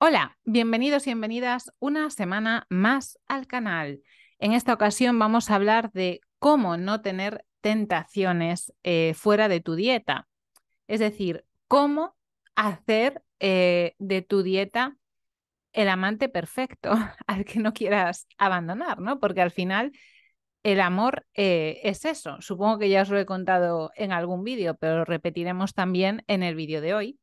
Hola, bienvenidos y bienvenidas una semana más al canal. En esta ocasión vamos a hablar de cómo no tener tentaciones eh, fuera de tu dieta. Es decir, cómo hacer eh, de tu dieta el amante perfecto al que no quieras abandonar, ¿no? Porque al final el amor eh, es eso. Supongo que ya os lo he contado en algún vídeo, pero lo repetiremos también en el vídeo de hoy.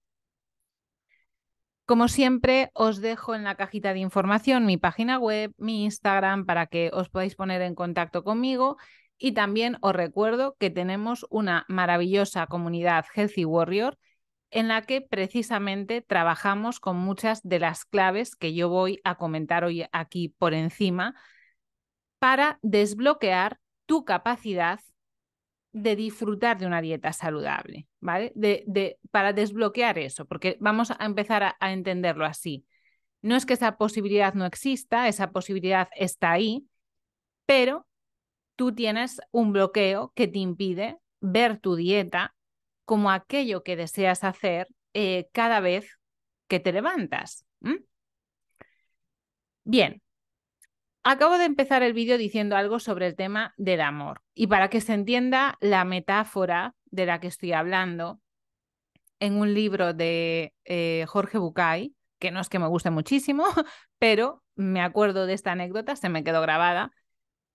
Como siempre, os dejo en la cajita de información mi página web, mi Instagram, para que os podáis poner en contacto conmigo. Y también os recuerdo que tenemos una maravillosa comunidad Healthy Warrior en la que precisamente trabajamos con muchas de las claves que yo voy a comentar hoy aquí por encima para desbloquear tu capacidad de disfrutar de una dieta saludable, ¿vale? De, para desbloquear eso, porque vamos a empezar a, entenderlo así. No es que esa posibilidad no exista, esa posibilidad está ahí, pero tú tienes un bloqueo que te impide ver tu dieta como aquello que deseas hacer eh, cada vez que te levantas. Bien, Acabo de empezar el vídeo diciendo algo sobre el tema del amor. Y para que se entienda la metáfora de la que estoy hablando, en un libro de eh, Jorge Bucay, que no es que me guste muchísimo, pero me acuerdo de esta anécdota, se me quedó grabada,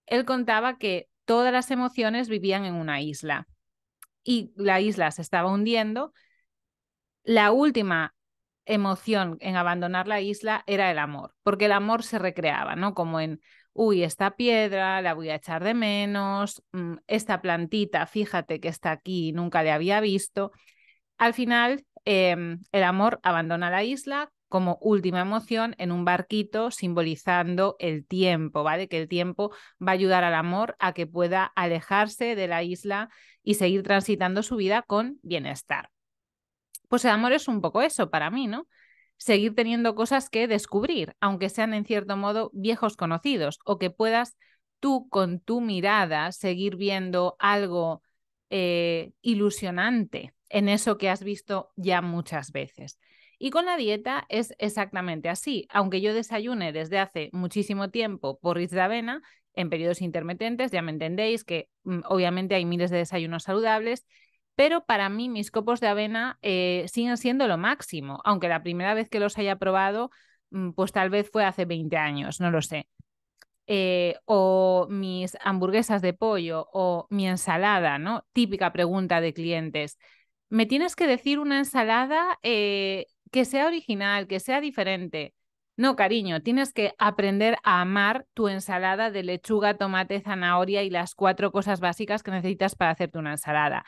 él contaba que todas las emociones vivían en una isla y la isla se estaba hundiendo. La última emoción en abandonar la isla era el amor, porque el amor se recreaba, ¿no? Como en, uy, esta piedra la voy a echar de menos, mm, esta plantita, fíjate que está aquí nunca le había visto. Al final, em, el amor abandona la isla como última emoción en un barquito simbolizando el tiempo, ¿vale? Que el tiempo va a ayudar al amor a que pueda alejarse de la isla y seguir transitando su vida con bienestar. Pues el amor es un poco eso para mí, ¿no? Seguir teniendo cosas que descubrir, aunque sean en cierto modo viejos conocidos, o que puedas tú con tu mirada seguir viendo algo eh, ilusionante en eso que has visto ya muchas veces. Y con la dieta es exactamente así. Aunque yo desayune desde hace muchísimo tiempo porridge de avena, en periodos intermitentes, ya me entendéis que mm, obviamente hay miles de desayunos saludables pero para mí mis copos de avena eh, siguen siendo lo máximo, aunque la primera vez que los haya probado, mm, pues tal vez fue hace 20 años, no lo sé. Eh, o mis hamburguesas de pollo o mi ensalada, ¿no? Típica pregunta de clientes. Me tienes que decir una ensalada eh, que sea original, que sea diferente. No, cariño, tienes que aprender a amar tu ensalada de lechuga, tomate, zanahoria y las cuatro cosas básicas que necesitas para hacerte una ensalada.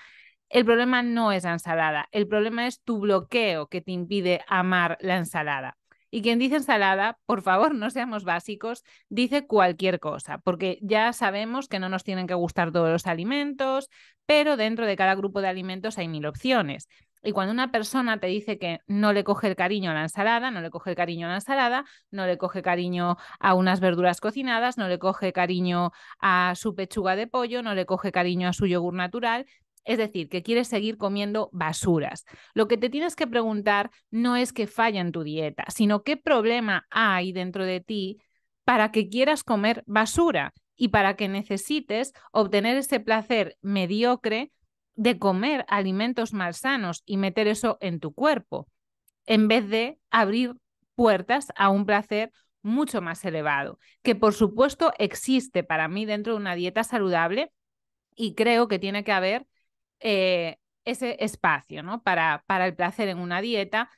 El problema no es la ensalada, el problema es tu bloqueo que te impide amar la ensalada. Y quien dice ensalada, por favor, no seamos básicos, dice cualquier cosa, porque ya sabemos que no nos tienen que gustar todos los alimentos, pero dentro de cada grupo de alimentos hay mil opciones. Y cuando una persona te dice que no le coge el cariño a la ensalada, no le coge el cariño a la ensalada, no le coge cariño a unas verduras cocinadas, no le coge cariño a su pechuga de pollo, no le coge cariño a su yogur natural, es decir, que quieres seguir comiendo basuras. Lo que te tienes que preguntar no es que falla en tu dieta, sino qué problema hay dentro de ti para que quieras comer basura y para que necesites obtener ese placer mediocre de comer alimentos malsanos y meter eso en tu cuerpo, en vez de abrir puertas a un placer mucho más elevado, que por supuesto existe para mí dentro de una dieta saludable y creo que tiene que haber eh, ese espacio ¿no? para, para el placer en una dieta,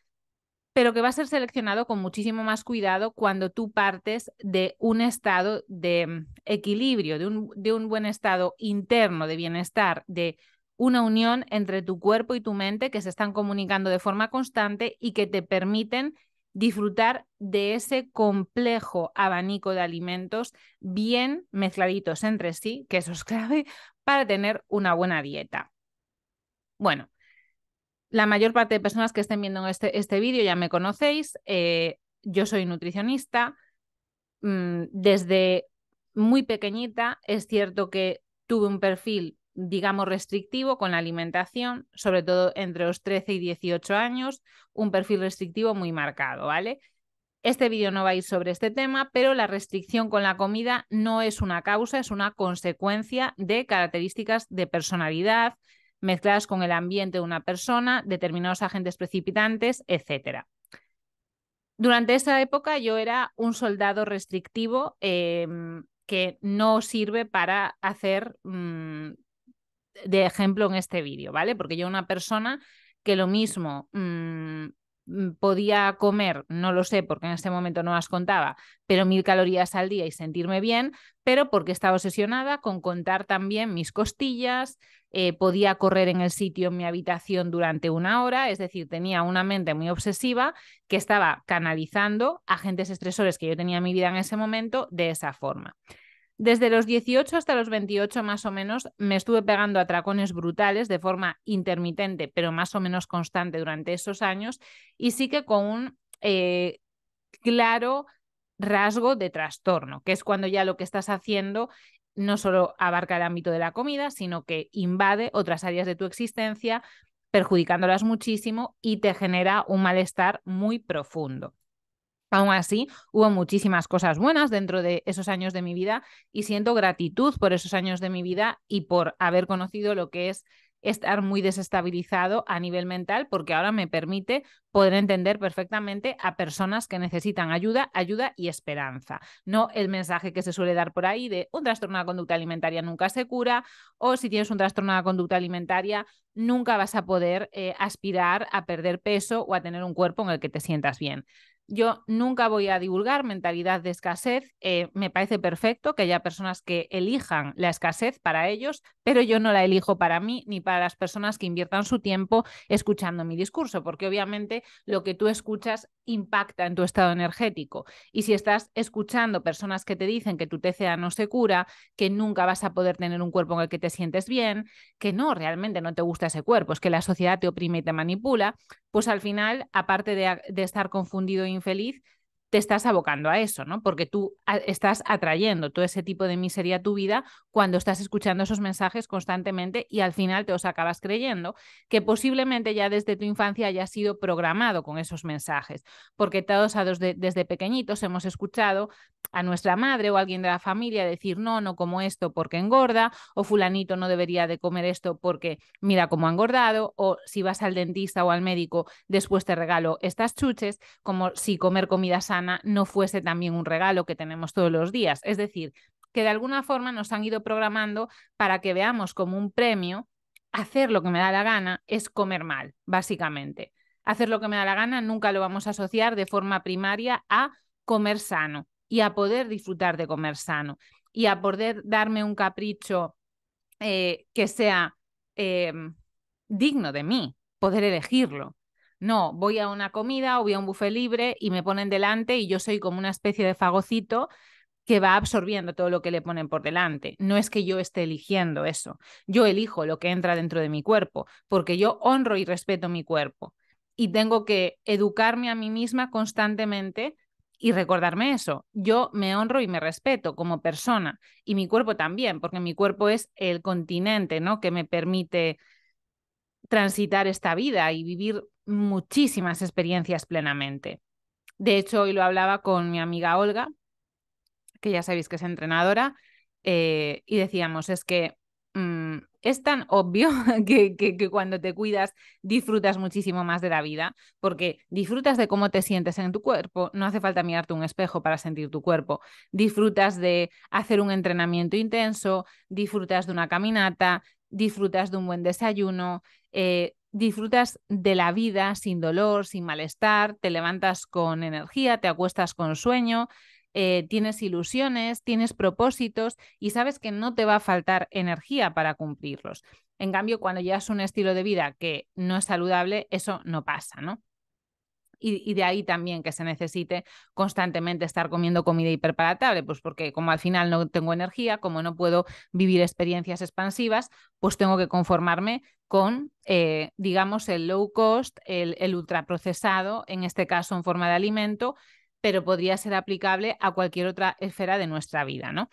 pero que va a ser seleccionado con muchísimo más cuidado cuando tú partes de un estado de mm, equilibrio, de un, de un buen estado interno de bienestar, de una unión entre tu cuerpo y tu mente que se están comunicando de forma constante y que te permiten disfrutar de ese complejo abanico de alimentos bien mezcladitos entre sí, que eso es clave para tener una buena dieta. Bueno, la mayor parte de personas que estén viendo este, este vídeo ya me conocéis. Eh, yo soy nutricionista. Mm, desde muy pequeñita es cierto que tuve un perfil, digamos, restrictivo con la alimentación, sobre todo entre los 13 y 18 años, un perfil restrictivo muy marcado, ¿vale? Este vídeo no va a ir sobre este tema, pero la restricción con la comida no es una causa, es una consecuencia de características de personalidad, mezcladas con el ambiente de una persona, determinados agentes precipitantes, etc. Durante esa época yo era un soldado restrictivo em, que no sirve para hacer mm, de ejemplo en este vídeo, ¿vale? Porque yo una persona que lo mismo mm, Mm, podía comer, no lo sé porque en ese momento no las contaba, pero mil calorías al día y sentirme bien, pero porque estaba obsesionada con contar también mis costillas, eh, podía correr en el sitio en mi habitación durante una hora, es decir, tenía una mente muy obsesiva que estaba canalizando agentes estresores que yo tenía en mi vida en ese momento de esa forma. Desde los 18 hasta los 28 más o menos me estuve pegando atracones brutales de forma intermitente, pero más o menos constante durante esos años y sí que con un eh, claro rasgo de trastorno, que es cuando ya lo que estás haciendo no solo abarca el ámbito de la comida, sino que invade otras áreas de tu existencia, perjudicándolas muchísimo y te genera un malestar muy profundo. Aún así, hubo muchísimas cosas buenas dentro de esos años de mi vida y siento gratitud por esos años de mi vida y por haber conocido lo que es estar muy desestabilizado a nivel mental, porque ahora me permite poder entender perfectamente a personas que necesitan ayuda, ayuda y esperanza. No el mensaje que se suele dar por ahí de un trastorno de conducta alimentaria nunca se cura o si tienes un trastorno de conducta alimentaria nunca vas a poder eh, aspirar a perder peso o a tener un cuerpo en el que te sientas bien. Yo nunca voy a divulgar mentalidad de escasez. Eh, me parece perfecto que haya personas que elijan la escasez para ellos, pero yo no la elijo para mí ni para las personas que inviertan su tiempo escuchando mi discurso, porque obviamente lo que tú escuchas impacta en tu estado energético. Y si estás escuchando personas que te dicen que tu TCA no se cura, que nunca vas a poder tener un cuerpo en el que te sientes bien, que no, realmente no te gusta ese cuerpo, es que la sociedad te oprime y te manipula, pues al final, aparte de, estar confundido infeliz te estás abocando a eso, ¿no? Porque tú ah, estás atrayendo todo ese tipo de miseria a tu vida cuando estás escuchando esos mensajes constantemente y al final te os acabas creyendo, que posiblemente ya desde tu infancia haya sido programado con esos mensajes, porque todos a desde pequeñitos hemos escuchado a nuestra madre o a alguien de la familia decir, no, no como esto porque engorda, o fulanito no debería de comer esto porque mira cómo ha engordado, o si vas al dentista o al médico, después te regalo estas chuches, como si comer comida sana no fuese también un regalo que tenemos todos los días. Es decir, que de alguna forma nos han ido programando para que veamos como un premio hacer lo que me da la gana es comer mal, básicamente. Hacer lo que me da la gana nunca lo vamos a asociar de forma primaria a comer sano y a poder disfrutar de comer sano y a poder darme un capricho eh, que sea em, digno de mí, poder elegirlo. No, voy a una comida o voy a un buffet libre y me ponen delante y yo soy como una especie de fagocito que va absorbiendo todo lo que le ponen por delante. No es que yo esté eligiendo eso. Yo elijo lo que entra dentro de mi cuerpo, porque yo honro y respeto mi cuerpo. Y tengo que educarme a mí misma constantemente y recordarme eso. Yo me honro y me respeto como persona y mi cuerpo también, porque mi cuerpo es el continente, ¿no? que me permite transitar esta vida y vivir muchísimas experiencias plenamente. De hecho, hoy lo hablaba con mi amiga Olga, que ya sabéis que es entrenadora, eh, y decíamos, es que mm, es tan obvio que, cuando te cuidas disfrutas muchísimo más de la vida, porque disfrutas de cómo te sientes en tu cuerpo, no hace falta mirarte un espejo para sentir tu cuerpo, disfrutas de hacer un entrenamiento intenso, disfrutas de una caminata, disfrutas de un buen desayuno. Eh, disfrutas de la vida sin dolor, sin malestar, te levantas con energía, te acuestas con sueño, eh, tienes ilusiones, tienes propósitos y sabes que no te va a faltar energía para cumplirlos. En cambio, cuando llevas un estilo de vida que no es saludable, eso no pasa, ¿no? y, de ahí también que se necesite constantemente estar comiendo comida hiperparatable, pues porque como al final no tengo energía, como no puedo vivir experiencias expansivas, pues tengo que conformarme con, eh, digamos, el low cost, el, ultraprocesado, en este caso en forma de alimento, pero podría ser aplicable a cualquier otra esfera de nuestra vida, ¿no?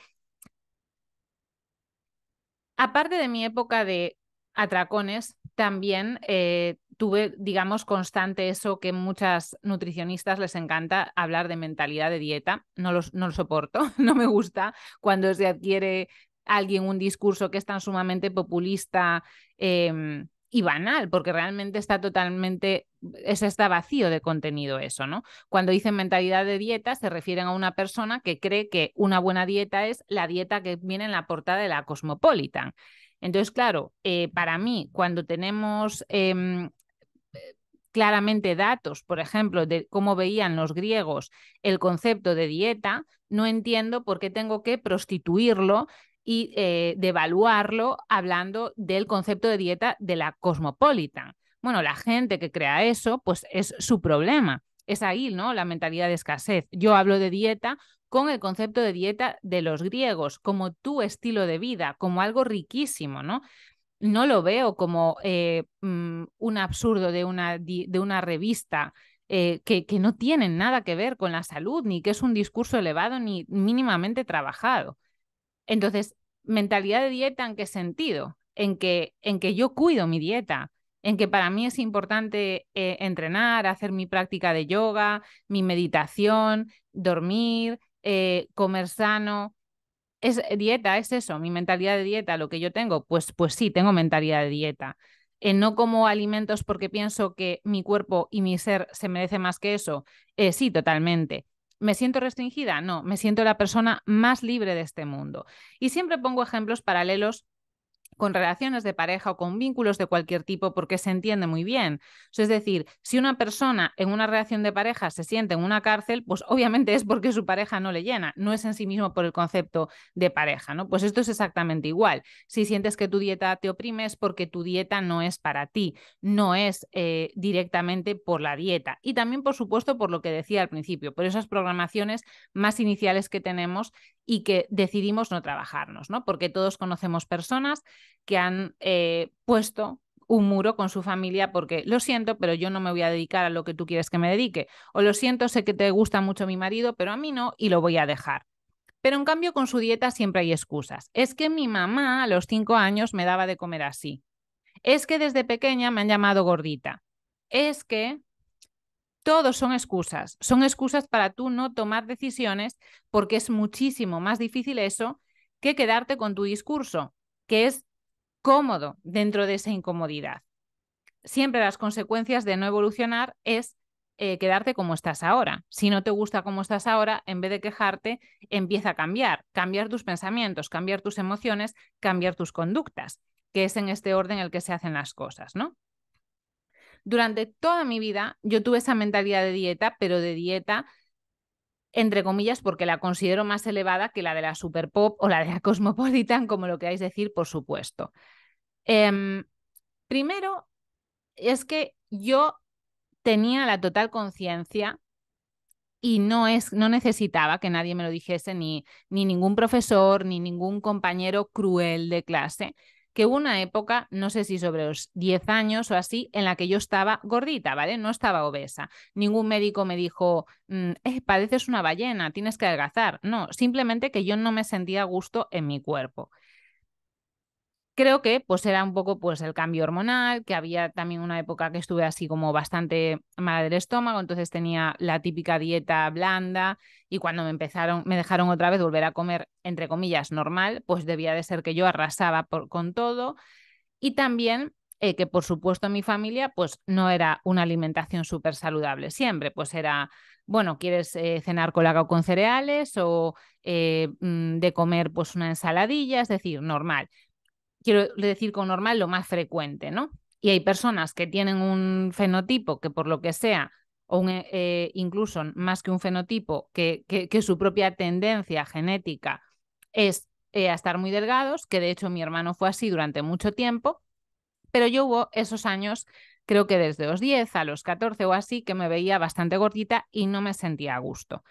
Aparte de mi época de atracones, también eh, tuve, digamos, constante eso que muchas nutricionistas les encanta hablar de mentalidad de dieta. No, no lo soporto, no me gusta cuando se adquiere alguien un discurso que es tan sumamente populista. Em, y banal, porque realmente está totalmente, está vacío de contenido eso, ¿no? Cuando dicen mentalidad de dieta, se refieren a una persona que cree que una buena dieta es la dieta que viene en la portada de la Cosmopolitan. Entonces, claro, eh, para mí, cuando tenemos em, claramente datos, por ejemplo, de cómo veían los griegos el concepto de dieta, no entiendo por qué tengo que prostituirlo y eh, devaluarlo hablando del concepto de dieta de la cosmopolitan. Bueno, la gente que crea eso, pues es su problema. Es ahí, ¿no? La mentalidad de escasez. Yo hablo de dieta con el concepto de dieta de los griegos, como tu estilo de vida, como algo riquísimo, ¿no? no lo veo como eh, mm, un absurdo de una, revista eh, que, no tiene nada que ver con la salud, ni que es un discurso elevado, ni mínimamente trabajado. Entonces, mentalidad de dieta, ¿en qué sentido? En que, en que yo cuido mi dieta, en que para mí es importante eh, entrenar, hacer mi práctica de yoga, mi meditación, dormir, comer sano, es eh, dieta, es eso, mi mentalidad de dieta, lo que yo tengo, pues, pues sí, tengo mentalidad de dieta. Eh, no como alimentos porque pienso que mi cuerpo y mi ser se merece más que eso. Eh, sí, totalmente. ¿Me siento restringida? No, me siento la persona más libre de este mundo. Y siempre pongo ejemplos paralelos con relaciones de pareja o con vínculos de cualquier tipo porque se entiende muy bien. Es decir, si una persona en una relación de pareja se siente en una cárcel, pues obviamente es porque su pareja no le llena, no es en sí mismo por el concepto de pareja, ¿no? Pues esto es exactamente igual. Si sientes que tu dieta te oprime es porque tu dieta no es para ti, no es eh, directamente por la dieta. Y también, por supuesto, por lo que decía al principio, por esas programaciones más iniciales que tenemos y que decidimos no trabajarnos, ¿no? Porque todos conocemos personas que han eh, puesto un muro con su familia porque lo siento, pero yo no me voy a dedicar a lo que tú quieres que me dedique. O lo siento, sé que te gusta mucho mi marido, pero a mí no y lo voy a dejar. Pero en cambio con su dieta siempre hay excusas. Es que mi mamá a los cinco años me daba de comer así. Es que desde pequeña me han llamado gordita. Es que todos son excusas. Son excusas para tú no tomar decisiones porque es muchísimo más difícil eso que quedarte con tu discurso, que es cómodo dentro de esa incomodidad. Siempre las consecuencias de no evolucionar es eh, quedarte como estás ahora. Si no te gusta como estás ahora, en vez de quejarte, empieza a cambiar, cambiar tus pensamientos, cambiar tus emociones, cambiar tus conductas, que es en este orden el que se hacen las cosas, ¿no? Durante toda mi vida yo tuve esa mentalidad de dieta, pero de dieta entre comillas, porque la considero más elevada que la de la super pop o la de la cosmopolitan, como lo queráis decir, por supuesto. Em, primero, es que yo tenía la total conciencia y no, es, no necesitaba que nadie me lo dijese, ni, ni ningún profesor, ni ningún compañero cruel de clase, que hubo una época, no sé si sobre los 10 años o así, en la que yo estaba gordita, ¿vale? No estaba obesa. Ningún médico me dijo, mm, eh, padeces una ballena, tienes que adelgazar. No, simplemente que yo no me sentía a gusto en mi cuerpo creo que pues era un poco pues el cambio hormonal, que había también una época que estuve así como bastante mala del estómago, entonces tenía la típica dieta blanda y cuando me empezaron, me dejaron otra vez volver a comer entre comillas normal, pues debía de ser que yo arrasaba con todo y también eh, que por supuesto mi familia pues no era una alimentación súper saludable, siempre pues era, bueno, quieres eh, cenar cenar o con cereales o eh, mm, de comer pues una ensaladilla, es decir, normal, quiero decir con normal lo más frecuente, ¿no? Y hay personas que tienen un fenotipo que por lo que sea, o eh, eh, incluso más que un fenotipo, que, que, su propia tendencia genética es eh, a estar muy delgados, que de hecho mi hermano fue así durante mucho tiempo, pero yo hubo esos años, creo que desde los 10 a los 14 o así, que me veía bastante gordita y no me sentía a gusto.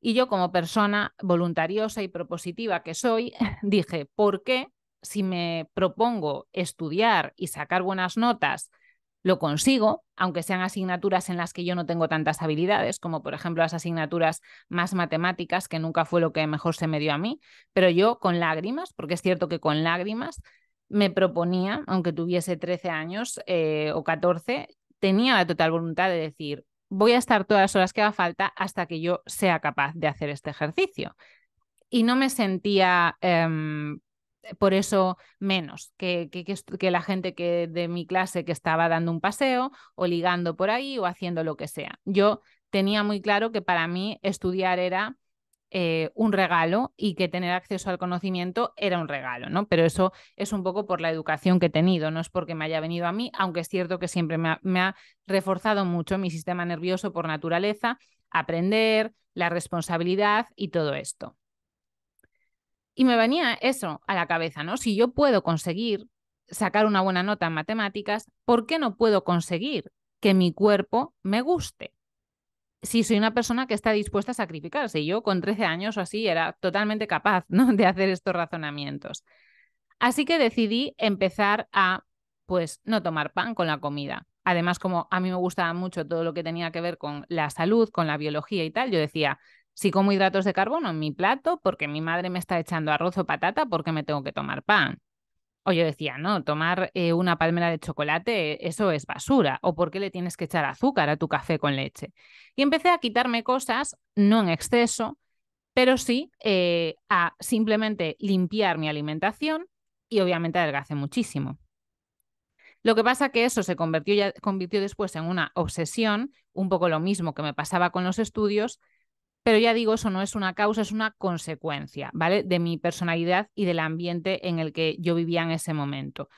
Y yo como persona voluntariosa y propositiva que soy, dije, ¿por qué si me propongo estudiar y sacar buenas notas, lo consigo, aunque sean asignaturas en las que yo no tengo tantas habilidades, como por ejemplo las asignaturas más matemáticas, que nunca fue lo que mejor se me dio a mí, pero yo con lágrimas, porque es cierto que con lágrimas me proponía, aunque tuviese 13 años eh, o 14, tenía la total voluntad de decir, voy a estar todas las horas que haga falta hasta que yo sea capaz de hacer este ejercicio. Y no me sentía em, por eso menos que, que, que, la gente que de mi clase que estaba dando un paseo o ligando por ahí o haciendo lo que sea. Yo tenía muy claro que para mí estudiar era eh, un regalo y que tener acceso al conocimiento era un regalo, ¿no? Pero eso es un poco por la educación que he tenido, no es porque me haya venido a mí, aunque es cierto que siempre me ha reforzado mucho mi sistema nervioso por naturaleza, aprender, la responsabilidad y todo esto. Y me venía eso a la cabeza, ¿no? Si yo puedo conseguir sacar una buena nota en matemáticas, ¿por qué no puedo conseguir que mi cuerpo me guste? Si soy una persona que está dispuesta a sacrificarse, yo con 13 años o así era totalmente capaz de hacer estos razonamientos. Así que decidí empezar a, pues, no tomar pan con la comida. Además, como a mí me gustaba mucho todo lo que tenía que ver con la salud, con la biología y tal, yo decía, si como hidratos de carbono en mi plato porque mi madre me está echando arroz o patata porque me tengo que tomar pan. O yo decía, no, tomar eh, una palmera de chocolate, eso es basura. ¿O por qué le tienes que echar azúcar a tu café con leche? Y empecé a quitarme cosas, no en exceso, pero sí eh, a simplemente limpiar mi alimentación y obviamente adelgacé muchísimo. Lo que pasa que eso se convirtió, ya, convirtió después en una obsesión, un poco lo mismo que me pasaba con los estudios, pero ya digo, eso no es una causa, es una consecuencia, ¿vale? De mi personalidad y del ambiente en el que yo vivía en ese momento.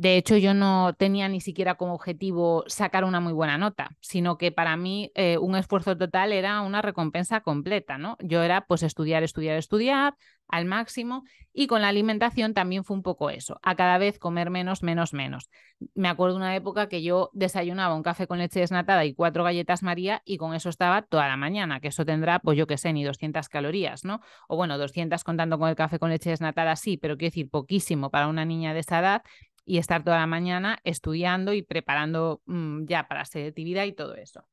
De hecho, yo no tenía ni siquiera como objetivo sacar una muy buena nota, sino que para mí eh, un esfuerzo total era una recompensa completa, ¿no? Yo era pues estudiar, estudiar, estudiar al máximo y con la alimentación también fue un poco eso, a cada vez comer menos, menos, menos. Me acuerdo una época que yo desayunaba un café con leche desnatada y cuatro galletas María y con eso estaba toda la mañana, que eso tendrá pues yo qué sé, ni 200 calorías, ¿no? O bueno, 200 contando con el café con leche desnatada sí, pero quiero decir poquísimo para una niña de esa edad y estar toda la mañana estudiando y preparando mm, ya para selectividad y todo eso.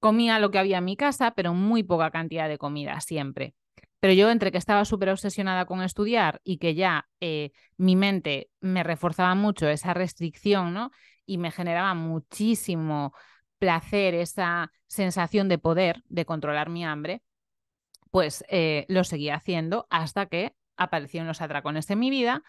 Comía lo que había en mi casa, pero muy poca cantidad de comida siempre. Pero yo entre que estaba súper obsesionada con estudiar y que ya eh, mi mente me reforzaba mucho esa restricción, ¿no? Y me generaba muchísimo placer, esa sensación de poder, de controlar mi hambre, pues eh, lo seguía haciendo hasta que aparecieron los atracones en mi vida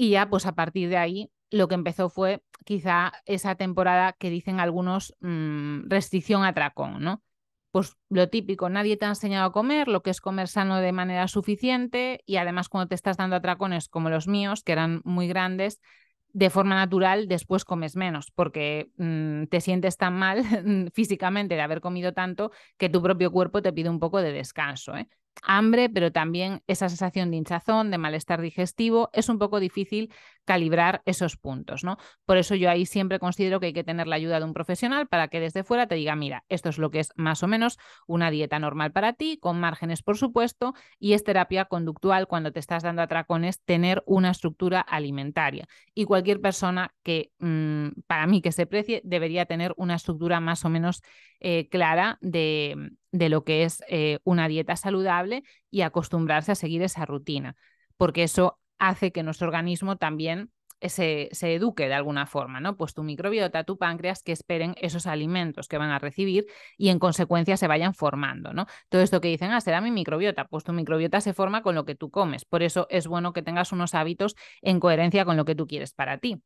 y ya, pues a partir de ahí, lo que empezó fue quizá esa temporada que dicen algunos mm, restricción a tracón, ¿no? Pues lo típico, nadie te ha enseñado a comer, lo que es comer sano de manera suficiente y además cuando te estás dando atracones como los míos, que eran muy grandes, de forma natural después comes menos porque mm, te sientes tan mal físicamente de haber comido tanto que tu propio cuerpo te pide un poco de descanso. ¿eh? hambre, pero también esa sensación de hinchazón, de malestar digestivo, es un poco difícil calibrar esos puntos, ¿no? Por eso yo ahí siempre considero que hay que tener la ayuda de un profesional para que desde fuera te diga, mira, esto es lo que es más o menos una dieta normal para ti, con márgenes por supuesto, y es terapia conductual cuando te estás dando atracones tener una estructura alimentaria. Y cualquier persona que mm, para mí que se precie debería tener una estructura más o menos eh, clara de, de lo que es eh, una dieta saludable y acostumbrarse a seguir esa rutina, porque eso hace que nuestro organismo también se, se, eduque de alguna forma, ¿no? Pues tu microbiota, tu páncreas, que esperen esos alimentos que van a recibir y en consecuencia se vayan formando, ¿no? Todo esto que dicen, ah, será mi microbiota, pues tu microbiota se forma con lo que tú comes, por eso es bueno que tengas unos hábitos en coherencia con lo que tú quieres para ti.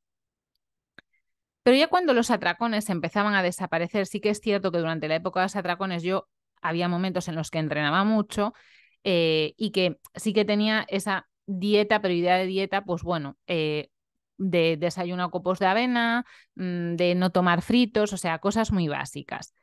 Pero ya cuando los atracones empezaban a desaparecer, sí que es cierto que durante la época de los atracones yo había momentos en los que entrenaba mucho eh, y que sí que tenía esa dieta, prioridad de dieta, pues bueno, eh, de desayuno a copos de avena, mm, de no tomar fritos, o sea, cosas muy básicas.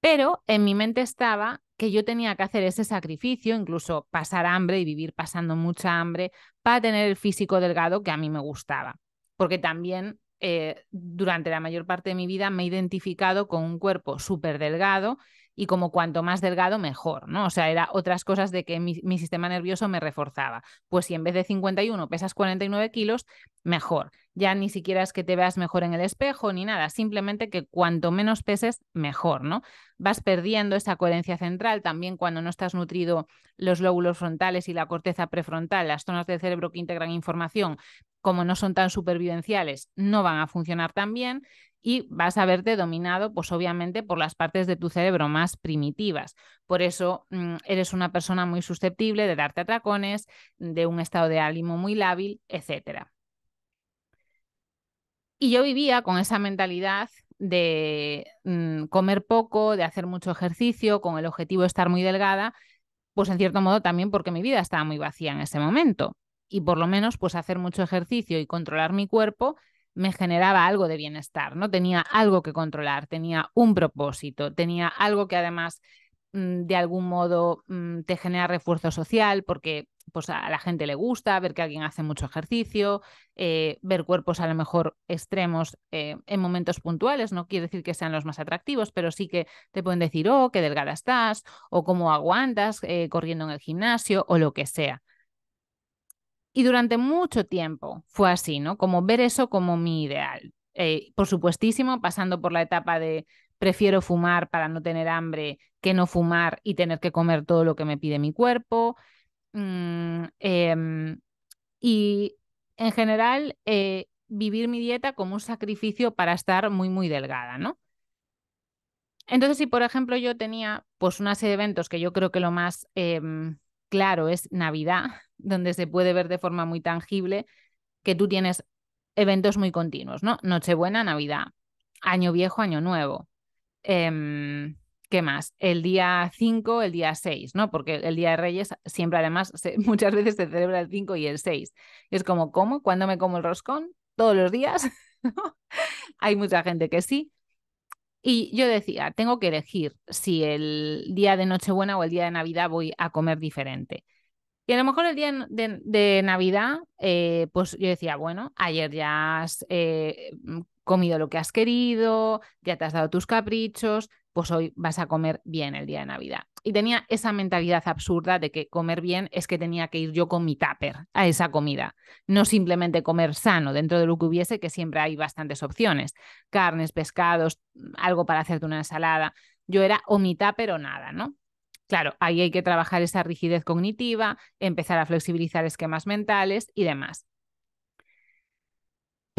Pero en mi mente estaba que yo tenía que hacer ese sacrificio, incluso pasar hambre y vivir pasando mucha hambre para tener el físico delgado que a mí me gustaba. Porque también eh, durante la mayor parte de mi vida me he identificado con un cuerpo súper delgado y como cuanto más delgado, mejor, ¿no? O sea, era otras cosas de que mi, sistema nervioso me reforzaba. Pues si en vez de 51 pesas 49 kilos, mejor. Ya ni siquiera es que te veas mejor en el espejo ni nada, simplemente que cuanto menos peses, mejor, ¿no? Vas perdiendo esa coherencia central también cuando no estás nutrido los lóbulos frontales y la corteza prefrontal, las zonas del cerebro que integran información, como no son tan supervivenciales, no van a funcionar tan bien y vas a verte dominado, pues obviamente, por las partes de tu cerebro más primitivas. Por eso mm, eres una persona muy susceptible de darte atracones, de un estado de ánimo muy lábil, etc. Y yo vivía con esa mentalidad de mm, comer poco, de hacer mucho ejercicio, con el objetivo de estar muy delgada, pues en cierto modo también porque mi vida estaba muy vacía en ese momento. Y por lo menos, pues hacer mucho ejercicio y controlar mi cuerpo me generaba algo de bienestar, ¿no? Tenía algo que controlar, tenía un propósito, tenía algo que además mm, de algún modo mm, te genera refuerzo social porque pues, a la gente le gusta ver que alguien hace mucho ejercicio, eh, ver cuerpos a lo mejor extremos eh, en momentos puntuales, no quiere decir que sean los más atractivos, pero sí que te pueden decir, oh, qué delgada estás, o cómo aguantas eh, corriendo en el gimnasio, o lo que sea. Y durante mucho tiempo fue así, ¿no? Como ver eso como mi ideal. Eh, por supuestísimo, pasando por la etapa de prefiero fumar para no tener hambre que no fumar y tener que comer todo lo que me pide mi cuerpo. Mm, em, y en general, eh, vivir mi dieta como un sacrificio para estar muy, muy delgada, ¿no? Entonces, si por ejemplo yo tenía pues una serie de eventos que yo creo que lo más em, claro es Navidad, donde se puede ver de forma muy tangible que tú tienes eventos muy continuos, ¿no? Nochebuena, Navidad, Año Viejo, Año Nuevo. Em, ¿Qué más? El día 5, el día 6, ¿no? Porque el Día de Reyes siempre además muchas veces se celebra el 5 y el 6. Es como, ¿cómo? ¿Cuándo me como el roscón? Todos los días. Hay mucha gente que sí, y yo decía, tengo que elegir si el día de Nochebuena o el día de Navidad voy a comer diferente. Y a lo mejor el día de, Navidad, eh, pues yo decía, bueno, ayer ya has eh, mm, comido lo que has querido, ya te has dado tus caprichos, pues hoy vas a comer bien el día de Navidad. Y tenía esa mentalidad absurda de que comer bien es que tenía que ir yo con mi tupper a esa comida, no simplemente comer sano dentro de lo que hubiese, que siempre hay bastantes opciones, carnes, pescados, algo para hacerte una ensalada. Yo era o mi tupper o nada, ¿no? Claro, ahí hay que trabajar esa rigidez cognitiva, empezar a flexibilizar esquemas mentales y demás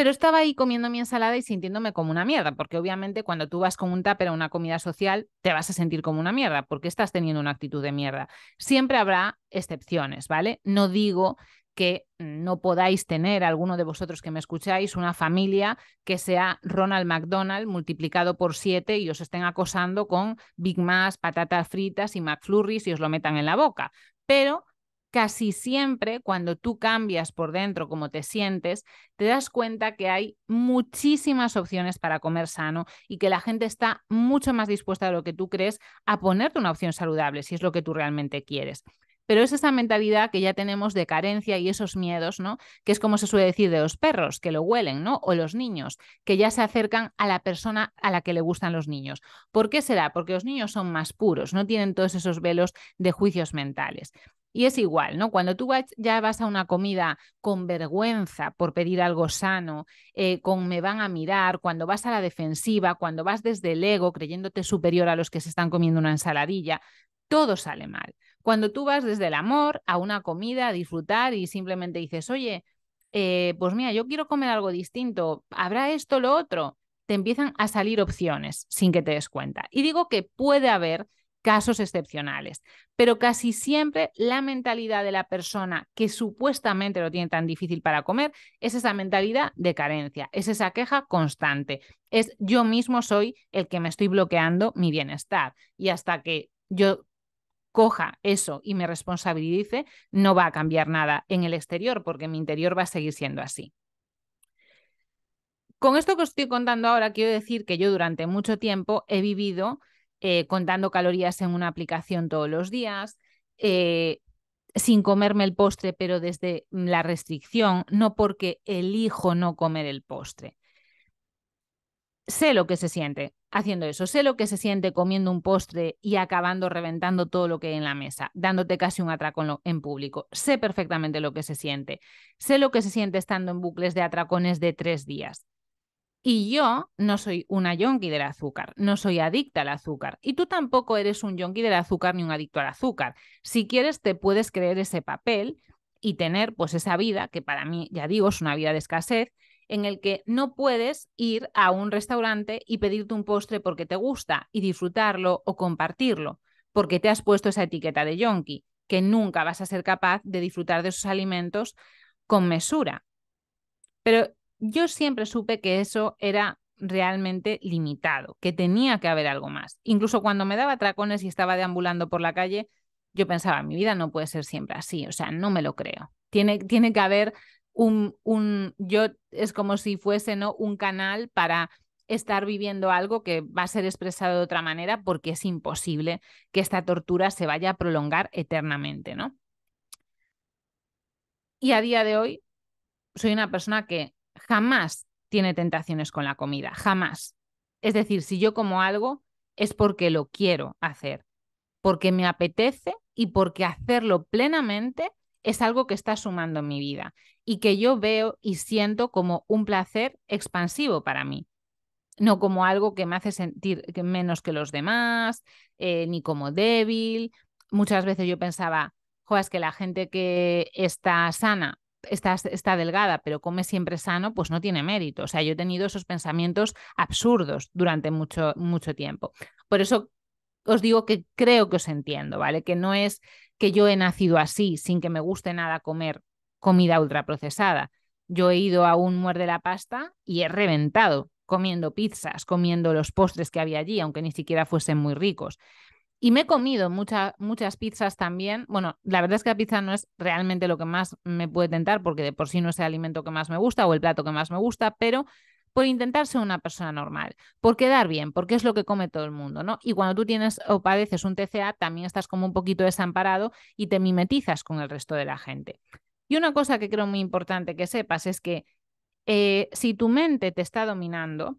pero estaba ahí comiendo mi ensalada y sintiéndome como una mierda, porque obviamente cuando tú vas con un tupper a una comida social, te vas a sentir como una mierda, porque estás teniendo una actitud de mierda. Siempre habrá excepciones, ¿vale? No digo que no podáis tener, alguno de vosotros que me escucháis, una familia que sea Ronald McDonald multiplicado por siete y os estén acosando con Big Macs, patatas fritas y McFlurries y os lo metan en la boca. Pero casi siempre cuando tú cambias por dentro como te sientes, te das cuenta que hay muchísimas opciones para comer sano y que la gente está mucho más dispuesta de lo que tú crees a ponerte una opción saludable si es lo que tú realmente quieres. Pero es esa mentalidad que ya tenemos de carencia y esos miedos, ¿no? Que es como se suele decir de los perros, que lo huelen, ¿no? O los niños, que ya se acercan a la persona a la que le gustan los niños. ¿Por qué será? Porque los niños son más puros, no tienen todos esos velos de juicios mentales. Y es igual, ¿no? Cuando tú vas, ya vas a una comida con vergüenza por pedir algo sano, eh, con me van a mirar, cuando vas a la defensiva, cuando vas desde el ego creyéndote superior a los que se están comiendo una ensaladilla, todo sale mal. Cuando tú vas desde el amor a una comida a disfrutar y simplemente dices, oye, eh, pues mira, yo quiero comer algo distinto, habrá esto, lo otro, te empiezan a salir opciones sin que te des cuenta. Y digo que puede haber casos excepcionales. Pero casi siempre la mentalidad de la persona que supuestamente lo tiene tan difícil para comer es esa mentalidad de carencia, es esa queja constante, es yo mismo soy el que me estoy bloqueando mi bienestar. Y hasta que yo coja eso y me responsabilice, no va a cambiar nada en el exterior porque mi interior va a seguir siendo así. Con esto que os estoy contando ahora, quiero decir que yo durante mucho tiempo he vivido eh, contando calorías en una aplicación todos los días, eh, sin comerme el postre, pero desde la restricción, no porque elijo no comer el postre. Sé lo que se siente haciendo eso, sé lo que se siente comiendo un postre y acabando reventando todo lo que hay en la mesa, dándote casi un atracón en público. Sé perfectamente lo que se siente. Sé lo que se siente estando en bucles de atracones de tres días. Y yo no soy una yonki del azúcar, no soy adicta al azúcar. Y tú tampoco eres un yonki del azúcar ni un adicto al azúcar. Si quieres, te puedes creer ese papel y tener pues esa vida, que para mí, ya digo, es una vida de escasez, en el que no puedes ir a un restaurante y pedirte un postre porque te gusta y disfrutarlo o compartirlo, porque te has puesto esa etiqueta de yonki, que nunca vas a ser capaz de disfrutar de esos alimentos con mesura. Pero yo siempre supe que eso era realmente limitado, que tenía que haber algo más. Incluso cuando me daba tracones y estaba deambulando por la calle, yo pensaba, mi vida no puede ser siempre así, o sea, no me lo creo. Tiene, tiene que haber un, un, yo es como si fuese ¿no? un canal para estar viviendo algo que va a ser expresado de otra manera porque es imposible que esta tortura se vaya a prolongar eternamente, ¿no? Y a día de hoy soy una persona que jamás tiene tentaciones con la comida, jamás. Es decir, si yo como algo es porque lo quiero hacer, porque me apetece y porque hacerlo plenamente es algo que está sumando en mi vida y que yo veo y siento como un placer expansivo para mí, no como algo que me hace sentir menos que los demás, eh, ni como débil. Muchas veces yo pensaba, es que la gente que está sana está, delgada, pero come siempre sano, pues no tiene mérito. O sea, yo he tenido esos pensamientos absurdos durante mucho, mucho tiempo. Por eso os digo que creo que os entiendo, ¿vale? Que no es que yo he nacido así, sin que me guste nada comer comida ultraprocesada. Yo he ido a un muerde la pasta y he reventado comiendo pizzas, comiendo los postres que había allí, aunque ni siquiera fuesen muy ricos. Y me he comido muchas pizzas también. Bueno, la verdad es que la pizza no es realmente lo que más me puede tentar, porque de por sí no es el alimento que más me gusta o el plato que más me gusta, pero por intentar ser una persona normal, por quedar bien, porque es lo que come todo el mundo, ¿no? Y cuando tú tienes o padeces un TCA, también estás como un poquito desamparado y te mimetizas con el resto de la gente. Y una cosa que creo muy importante que sepas es que eh, si tu mente te está dominando,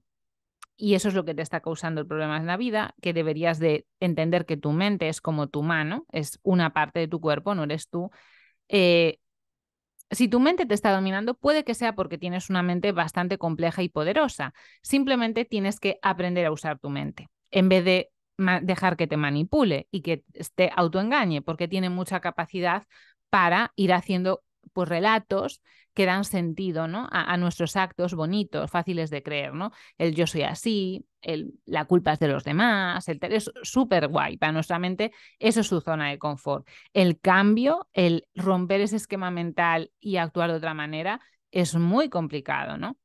y eso es lo que te está causando el problema en la vida, que deberías de entender que tu mente es como tu mano, es una parte de tu cuerpo, no eres tú. Eh, si tu mente te está dominando, puede que sea porque tienes una mente bastante compleja y poderosa. Simplemente tienes que aprender a usar tu mente en vez de dejar que te manipule y que te autoengañe, porque tiene mucha capacidad para ir haciendo pues relatos que dan sentido a, nuestros actos bonitos, fáciles de creer, ¿no? El yo soy así, el, la culpa es de los demás, el, es súper guay para nuestra mente, eso es su zona de confort. El cambio, el romper ese esquema mental y actuar de otra manera es muy complicado, ¿no?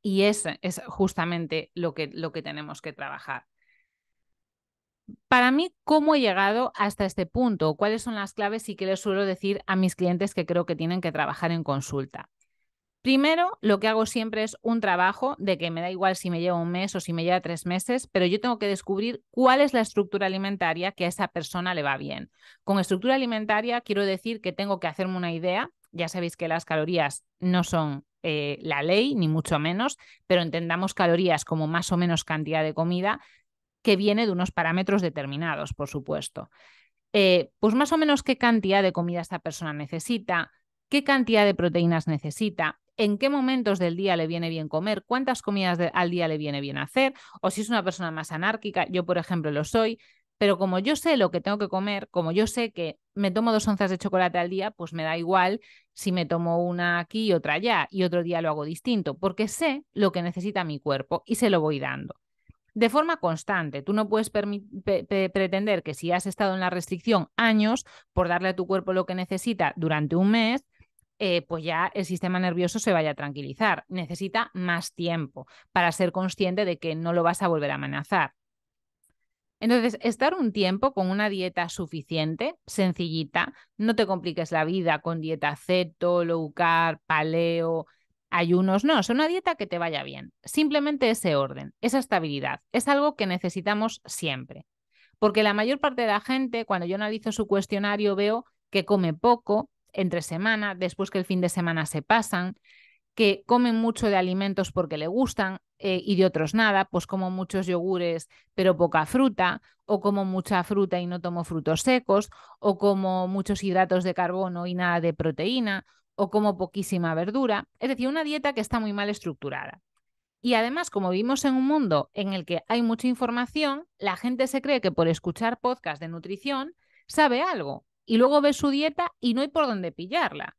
Y es, es justamente lo que, lo que tenemos que trabajar para mí, ¿cómo he llegado hasta este punto? ¿Cuáles son las claves y qué les suelo decir a mis clientes que creo que tienen que trabajar en consulta? Primero, lo que hago siempre es un trabajo de que me da igual si me lleva un mes o si me lleva tres meses, pero yo tengo que descubrir cuál es la estructura alimentaria que a esa persona le va bien. Con estructura alimentaria quiero decir que tengo que hacerme una idea. Ya sabéis que las calorías no son eh, la ley, ni mucho menos, pero entendamos calorías como más o menos cantidad de comida, que viene de unos parámetros determinados, por supuesto. Eh, pues más o menos qué cantidad de comida esta persona necesita, qué cantidad de proteínas necesita, en qué momentos del día le viene bien comer, cuántas comidas al día le viene bien hacer, o si es una persona más anárquica, yo por ejemplo lo soy, pero como yo sé lo que tengo que comer, como yo sé que me tomo dos onzas de chocolate al día, pues me da igual si me tomo una aquí y otra allá, y otro día lo hago distinto, porque sé lo que necesita mi cuerpo y se lo voy dando de forma constante. Tú no puedes pretender que si has estado en la restricción años, por darle a tu cuerpo lo que necesita durante un mes, eh, pues ya el sistema nervioso se vaya a tranquilizar. Necesita más tiempo para ser consciente de que no lo vas a volver a amenazar. Entonces, estar un tiempo con una dieta suficiente, sencillita, no te compliques la vida con dieta ceto, low carb, paleo, ayunos, no, es una dieta que te vaya bien. Simplemente ese orden, esa estabilidad, es algo que necesitamos siempre. Porque la mayor parte de la gente, cuando yo analizo su cuestionario, veo que come poco entre semana, después que el fin de semana se pasan, que comen mucho de alimentos porque le gustan eh, y de otros nada, pues como muchos yogures pero poca fruta, o como mucha fruta y no tomo frutos secos, o como muchos hidratos de carbono y nada de proteína, o como poquísima verdura, es decir, una dieta que está muy mal estructurada. Y además, como vivimos en un mundo en el que hay mucha información, la gente se cree que por escuchar podcasts de nutrición sabe algo y luego ve su dieta y no hay por dónde pillarla.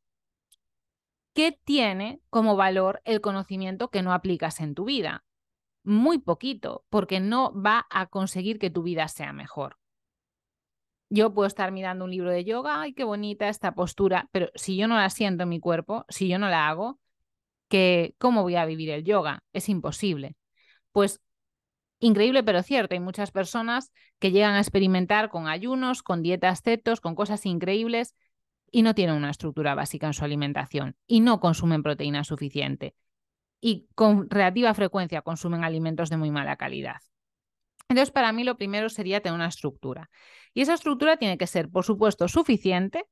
¿Qué tiene como valor el conocimiento que no aplicas en tu vida? Muy poquito, porque no va a conseguir que tu vida sea mejor. Yo puedo estar mirando un libro de yoga, ay, qué bonita esta postura, pero si yo no la siento en mi cuerpo, si yo no la hago, ¿cómo voy a vivir el yoga? Es imposible. Pues increíble pero cierto, hay muchas personas que llegan a experimentar con ayunos, con dietas cetos, con cosas increíbles y no tienen una estructura básica en su alimentación y no consumen proteína suficiente y con relativa frecuencia consumen alimentos de muy mala calidad. Entonces, para mí lo primero sería tener una estructura. Y esa estructura tiene que ser, por supuesto, suficiente,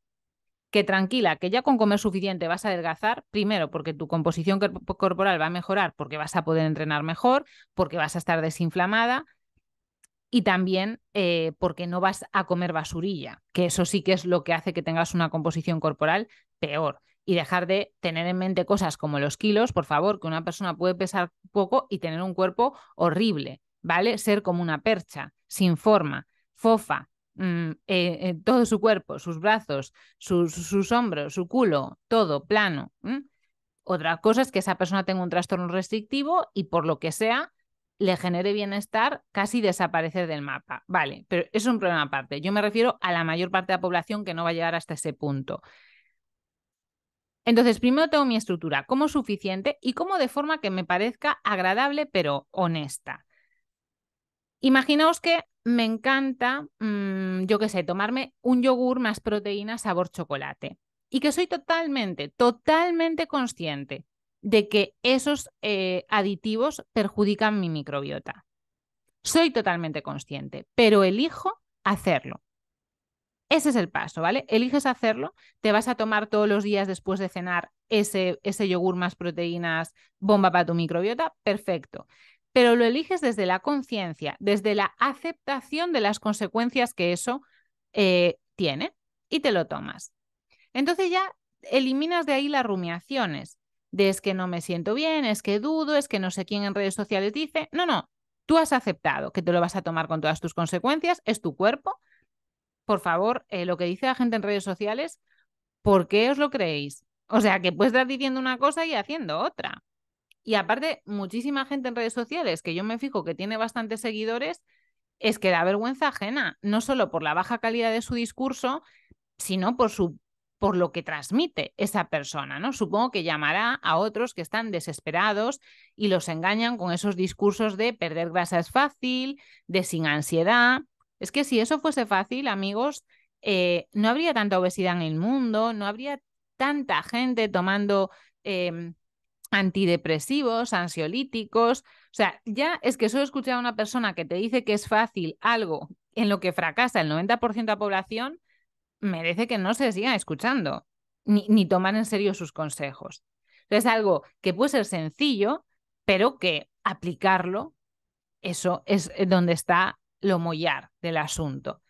que tranquila, que ya con comer suficiente vas a adelgazar, primero porque tu composición corporal va a mejorar, porque vas a poder entrenar mejor, porque vas a estar desinflamada y también eh, porque no vas a comer basurilla, que eso sí que es lo que hace que tengas una composición corporal peor. Y dejar de tener en mente cosas como los kilos, por favor, que una persona puede pesar poco y tener un cuerpo horrible. ¿vale? Ser como una percha, sin forma, fofa, mm, eh, eh, todo su cuerpo, sus brazos, sus hombros, su culo, todo plano. Otra cosa es que esa persona tenga un trastorno restrictivo y por lo que sea le genere bienestar casi desaparecer del mapa. Vale, pero es un problema aparte. Yo me refiero a la mayor parte de la población que no va a llegar hasta ese punto. Entonces, primero tengo mi estructura como suficiente y como de forma que me parezca agradable pero honesta. Imaginaos que me encanta, mm, yo qué sé, tomarme un yogur más proteína sabor chocolate y que soy totalmente, totalmente consciente de que esos eh, aditivos perjudican mi microbiota. Soy totalmente consciente, pero elijo hacerlo. Ese es el paso, ¿vale? Eliges hacerlo, te vas a tomar todos los días después de cenar ese, ese yogur más proteínas, bomba para tu microbiota, perfecto pero lo eliges desde la conciencia, desde la aceptación de las consecuencias que eso eh, tiene y te lo tomas. Entonces ya eliminas de ahí las rumiaciones de es que no me siento bien, es que dudo, es que no sé quién en redes sociales dice. No, no, tú has aceptado que te lo vas a tomar con todas tus consecuencias, es tu cuerpo. Por favor, eh, lo que dice la gente en redes sociales, ¿por qué os lo creéis? O sea, que puedes estar diciendo una cosa y haciendo otra. Y aparte, muchísima gente en redes sociales que yo me fijo que tiene bastantes seguidores, es que da vergüenza ajena, no solo por la baja calidad de su discurso, sino por su por lo que transmite esa persona, ¿no? Supongo que llamará a otros que están desesperados y los engañan con esos discursos de perder grasa es fácil, de sin ansiedad. Es que si eso fuese fácil, amigos, eh, no habría tanta obesidad en el mundo, no habría tanta gente tomando em, antidepresivos, ansiolíticos. O sea, ya es que solo escuchar a una persona que te dice que es fácil algo en lo que fracasa el 90% de la población, merece que no se siga escuchando ni, tomar en serio sus consejos. Es algo que puede ser sencillo, pero que aplicarlo, eso es eh, donde está lo mollar del asunto.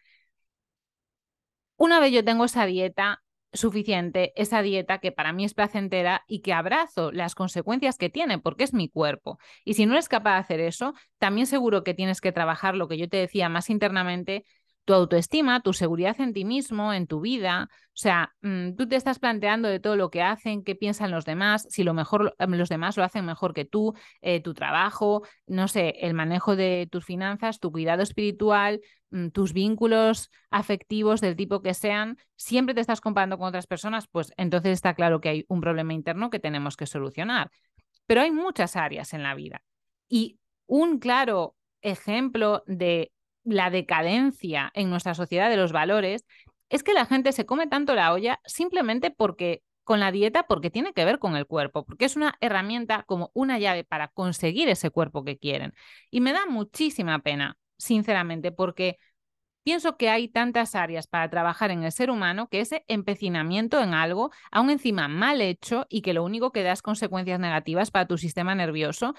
Una vez yo tengo esa dieta, suficiente esa dieta que para mí es placentera y que abrazo las consecuencias que tiene porque es mi cuerpo. Y si no eres capaz de hacer eso, también seguro que tienes que trabajar lo que yo te decía más internamente tu autoestima, tu seguridad en ti mismo, en tu vida. O sea, mm, tú te estás planteando de todo lo que hacen, qué piensan los demás, si lo mejor em, los demás lo hacen mejor que tú, eh, tu trabajo, no sé, el manejo de tus finanzas, tu cuidado espiritual, mm, tus vínculos afectivos del tipo que sean, siempre te estás comparando con otras personas, pues entonces está claro que hay un problema interno que tenemos que solucionar. Pero hay muchas áreas en la vida. Y un claro ejemplo de la decadencia en nuestra sociedad de los valores es que la gente se come tanto la olla simplemente porque con la dieta porque tiene que ver con el cuerpo, porque es una herramienta como una llave para conseguir ese cuerpo que quieren. Y me da muchísima pena, sinceramente, porque pienso que hay tantas áreas para trabajar en el ser humano que ese empecinamiento en algo, aún encima mal hecho y que lo único que da es consecuencias negativas para tu sistema nervioso,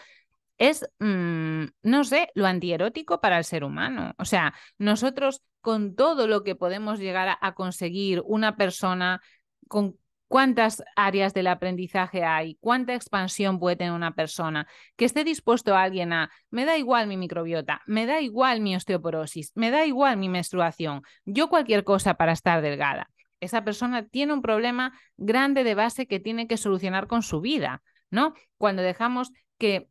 es, mm, no sé, lo antierótico para el ser humano. O sea, nosotros con todo lo que podemos llegar a, conseguir una persona, con cuántas áreas del aprendizaje hay, cuánta expansión puede tener una persona, que esté dispuesto a alguien a, me da igual mi microbiota, me da igual mi osteoporosis, me da igual mi menstruación, yo cualquier cosa para estar delgada. Esa persona tiene un problema grande de base que tiene que solucionar con su vida, ¿no? Cuando dejamos que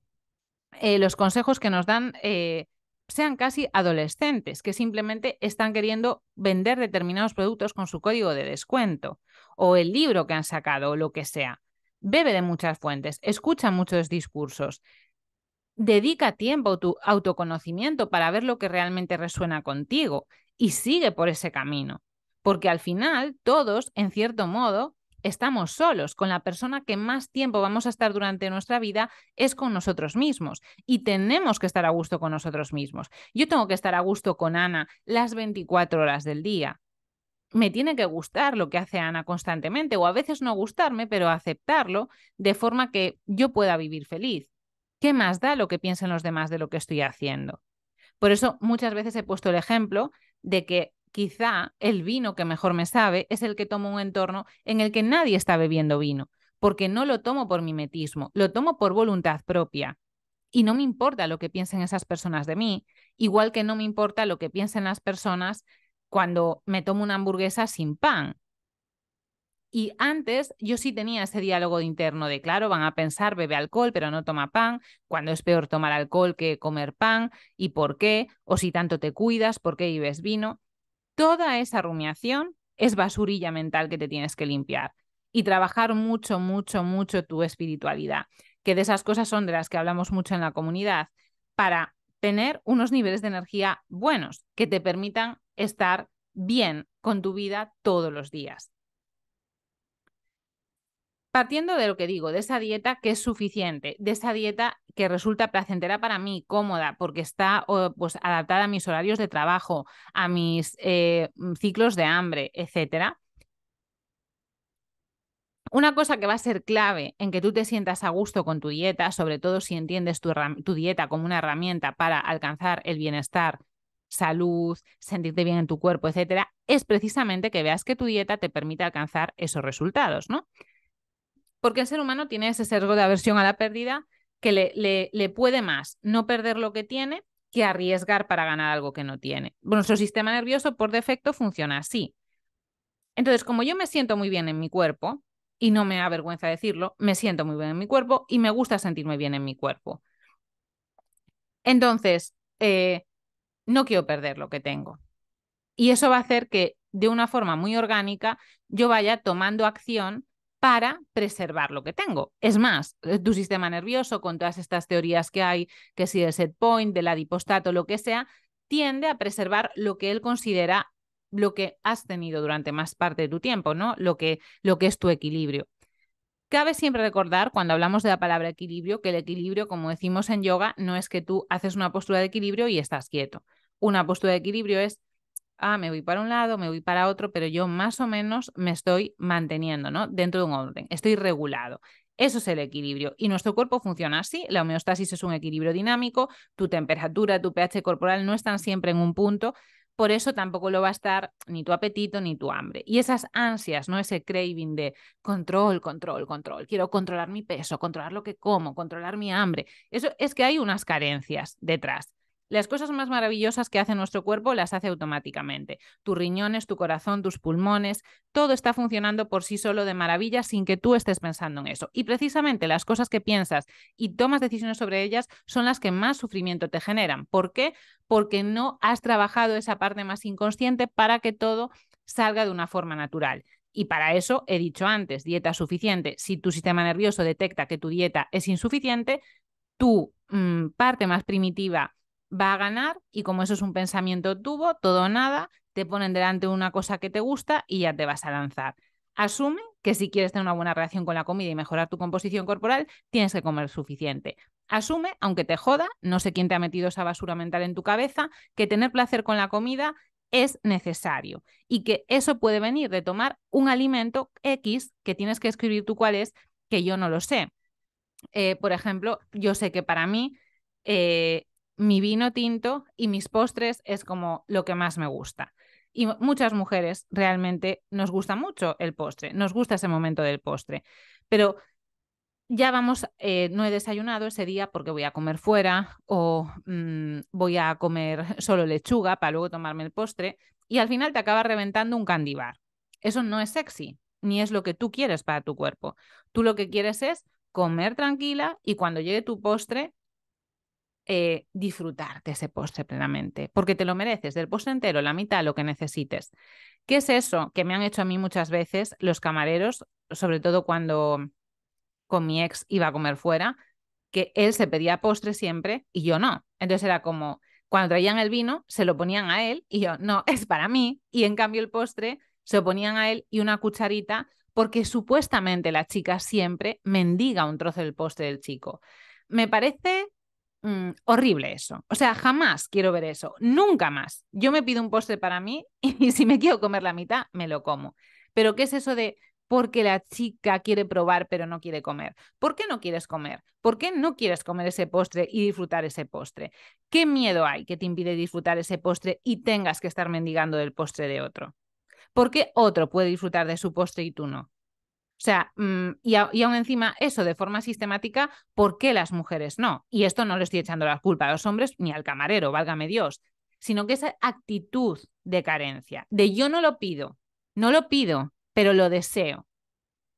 eh, los consejos que nos dan eh, sean casi adolescentes, que simplemente están queriendo vender determinados productos con su código de descuento, o el libro que han sacado, o lo que sea. Bebe de muchas fuentes, escucha muchos discursos, dedica tiempo a tu autoconocimiento para ver lo que realmente resuena contigo y sigue por ese camino, porque al final todos, en cierto modo, estamos solos, con la persona que más tiempo vamos a estar durante nuestra vida es con nosotros mismos y tenemos que estar a gusto con nosotros mismos. Yo tengo que estar a gusto con Ana las 24 horas del día. Me tiene que gustar lo que hace Ana constantemente o a veces no gustarme, pero aceptarlo de forma que yo pueda vivir feliz. ¿Qué más da lo que piensen los demás de lo que estoy haciendo? Por eso muchas veces he puesto el ejemplo de que quizá el vino que mejor me sabe es el que tomo un entorno en el que nadie está bebiendo vino, porque no lo tomo por mimetismo, lo tomo por voluntad propia. Y no me importa lo que piensen esas personas de mí, igual que no me importa lo que piensen las personas cuando me tomo una hamburguesa sin pan. Y antes yo sí tenía ese diálogo interno de, claro, van a pensar, bebe alcohol, pero no toma pan, cuando es peor tomar alcohol que comer pan, y por qué, o si tanto te cuidas, por qué vives vino. Toda esa rumiación es basurilla mental que te tienes que limpiar y trabajar mucho, mucho, mucho tu espiritualidad, que de esas cosas son de las que hablamos mucho en la comunidad, para tener unos niveles de energía buenos que te permitan estar bien con tu vida todos los días. Partiendo de lo que digo, de esa dieta que es suficiente, de esa dieta que resulta placentera para mí, cómoda, porque está pues, adaptada a mis horarios de trabajo, a mis eh, mm, ciclos de hambre, etc. Una cosa que va a ser clave en que tú te sientas a gusto con tu dieta, sobre todo si entiendes tu, tu dieta como una herramienta para alcanzar el bienestar salud, sentirte bien en tu cuerpo, etcétera, es precisamente que veas que tu dieta te permite alcanzar esos resultados, ¿no? porque el ser humano tiene ese sesgo de aversión a la pérdida que le, le, puede más no perder lo que tiene que arriesgar para ganar algo que no tiene. Nuestro sistema nervioso por defecto funciona así. Entonces, como yo me siento muy bien en mi cuerpo, y no me da vergüenza decirlo, me siento muy bien en mi cuerpo y me gusta sentirme bien en mi cuerpo. Entonces, eh, no quiero perder lo que tengo. Y eso va a hacer que de una forma muy orgánica yo vaya tomando acción para preservar lo que tengo. Es más, eh, tu sistema nervioso, con todas estas teorías que hay, que si del set point, del adipostato, lo que sea, tiende a preservar lo que él considera lo que has tenido durante más parte de tu tiempo, ¿no? Lo que, lo que es tu equilibrio. Cabe siempre recordar, cuando hablamos de la palabra equilibrio, que el equilibrio, como decimos en yoga, no es que tú haces una postura de equilibrio y estás quieto. Una postura de equilibrio es ah, me voy para un lado, me voy para otro, pero yo más o menos me estoy manteniendo, ¿no? Dentro de un orden, estoy regulado. Eso es el equilibrio. Y nuestro cuerpo funciona así. La homeostasis es un equilibrio dinámico. Tu temperatura, tu pH corporal no están siempre en un punto. Por eso tampoco lo va a estar ni tu apetito ni tu hambre. Y esas ansias, ¿no? Ese craving de control, control, control. Quiero controlar mi peso, controlar lo que como, controlar mi hambre. Eso es que hay unas carencias detrás. Las cosas más maravillosas que hace nuestro cuerpo las hace automáticamente. Tus riñones, tu corazón, tus pulmones, todo está funcionando por sí solo de maravilla sin que tú estés pensando en eso. Y precisamente las cosas que piensas y tomas decisiones sobre ellas son las que más sufrimiento te generan. ¿Por qué? Porque no has trabajado esa parte más inconsciente para que todo salga de una forma natural. Y para eso he dicho antes, dieta suficiente. Si tu sistema nervioso detecta que tu dieta es insuficiente, tu mm, parte más primitiva va a ganar y como eso es un pensamiento tubo, todo o nada, te ponen delante una cosa que te gusta y ya te vas a lanzar. Asume que si quieres tener una buena relación con la comida y mejorar tu composición corporal, tienes que comer suficiente. Asume, aunque te joda, no sé quién te ha metido esa basura mental en tu cabeza, que tener placer con la comida es necesario y que eso puede venir de tomar un alimento X que tienes que escribir tú cuál es, que yo no lo sé. Eh, por ejemplo, yo sé que para mí eh, mi vino tinto y mis postres es como lo que más me gusta. Y muchas mujeres realmente nos gusta mucho el postre, nos gusta ese momento del postre, pero ya vamos, eh, no he desayunado ese día porque voy a comer fuera o mm, voy a comer solo lechuga para luego tomarme el postre y al final te acaba reventando un candibar. Eso no es sexy, ni es lo que tú quieres para tu cuerpo. Tú lo que quieres es comer tranquila y cuando llegue tu postre eh, disfrutar de ese postre plenamente, porque te lo mereces, del postre entero, la mitad, lo que necesites. ¿Qué es eso que me han hecho a mí muchas veces los camareros, sobre todo cuando con mi ex iba a comer fuera, que él se pedía postre siempre y yo no. Entonces era como, cuando traían el vino, se lo ponían a él y yo, no, es para mí. Y en cambio el postre se lo ponían a él y una cucharita, porque supuestamente la chica siempre mendiga un trozo del postre del chico. Me parece Mm, horrible eso. O sea, jamás quiero ver eso. Nunca más. Yo me pido un postre para mí y si me quiero comer la mitad, me lo como. Pero ¿qué es eso de porque la chica quiere probar pero no quiere comer? ¿Por qué no quieres comer? ¿Por qué no quieres comer ese postre y disfrutar ese postre? ¿Qué miedo hay que te impide disfrutar ese postre y tengas que estar mendigando del postre de otro? ¿Por qué otro puede disfrutar de su postre y tú no? O sea, mm, y, aún encima eso de forma sistemática, ¿por qué las mujeres no? Y esto no le estoy echando la culpa a los hombres ni al camarero, válgame Dios, sino que esa actitud de carencia, de yo no lo pido, no lo pido, pero lo deseo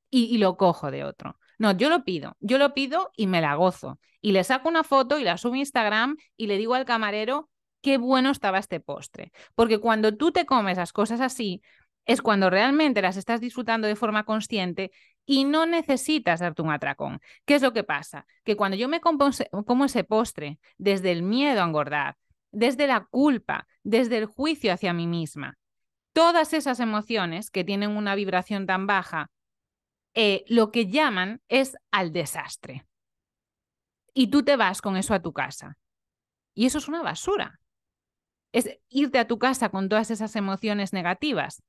y, lo cojo de otro. No, yo lo pido, yo lo pido y me la gozo. Y le saco una foto y la subo a Instagram y le digo al camarero qué bueno estaba este postre. Porque cuando tú te comes esas cosas así, es cuando realmente las estás disfrutando de forma consciente y no necesitas darte un atracón. ¿Qué es lo que pasa? Que cuando yo me como ese postre desde el miedo a engordar, desde la culpa, desde el juicio hacia mí misma, todas esas emociones que tienen una vibración tan baja, eh, lo que llaman es al desastre. Y tú te vas con eso a tu casa. Y eso es una basura. Es irte a tu casa con todas esas emociones negativas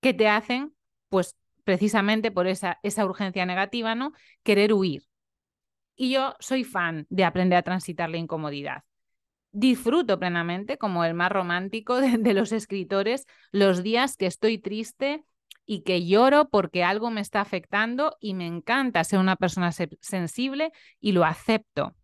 que te hacen, pues precisamente por esa, esa urgencia negativa, ¿no? Querer huir. Y yo soy fan de aprender a transitar la incomodidad. Disfruto plenamente, como el más romántico de, los escritores, los días que estoy triste y que lloro porque algo me está afectando y me encanta ser una persona sensible y lo acepto.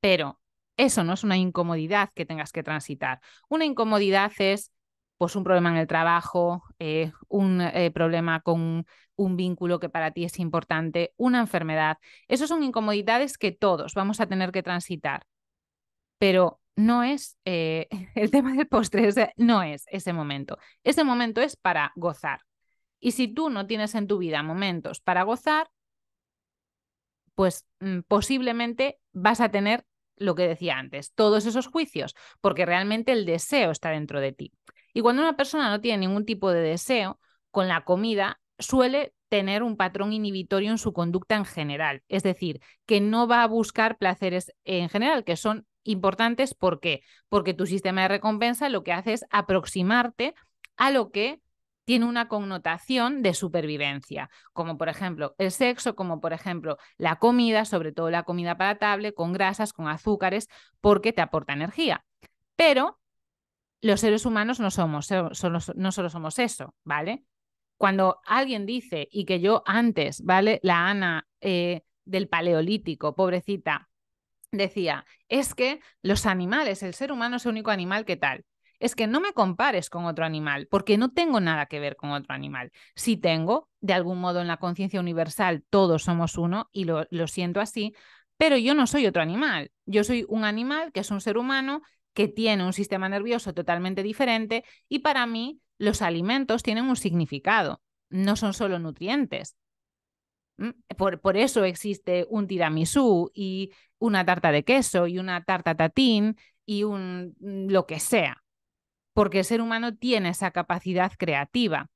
Pero eso no es una incomodidad que tengas que transitar. Una incomodidad es pues un problema en el trabajo, eh, un eh, problema con un vínculo que para ti es importante, una enfermedad. Esas son incomodidades que todos vamos a tener que transitar, pero no es eh, el tema del postre, no es ese momento. Ese momento es para gozar. Y si tú no tienes en tu vida momentos para gozar, pues mm, posiblemente vas a tener lo que decía antes, todos esos juicios, porque realmente el deseo está dentro de ti. Y cuando una persona no tiene ningún tipo de deseo con la comida, suele tener un patrón inhibitorio en su conducta en general, es decir, que no va a buscar placeres en general, que son importantes, ¿por qué? Porque tu sistema de recompensa lo que hace es aproximarte a lo que tiene una connotación de supervivencia, como por ejemplo el sexo, como por ejemplo la comida, sobre todo la comida palatable, con grasas, con azúcares, porque te aporta energía. Pero los seres humanos no somos, solo, no solo somos eso, ¿vale? Cuando alguien dice, y que yo antes, ¿vale? La Ana eh, del Paleolítico, pobrecita, decía, es que los animales, el ser humano es el único animal que tal. Es que no me compares con otro animal, porque no tengo nada que ver con otro animal. Si tengo, de algún modo en la conciencia universal, todos somos uno, y lo, lo siento así, pero yo no soy otro animal. Yo soy un animal que es un ser humano que tiene un sistema nervioso totalmente diferente y para mí los alimentos tienen un significado, no son solo nutrientes. Mm, por, eso existe un tiramisú y una tarta de queso y una tarta tatín y un mm, lo que sea, porque el ser humano tiene esa capacidad creativa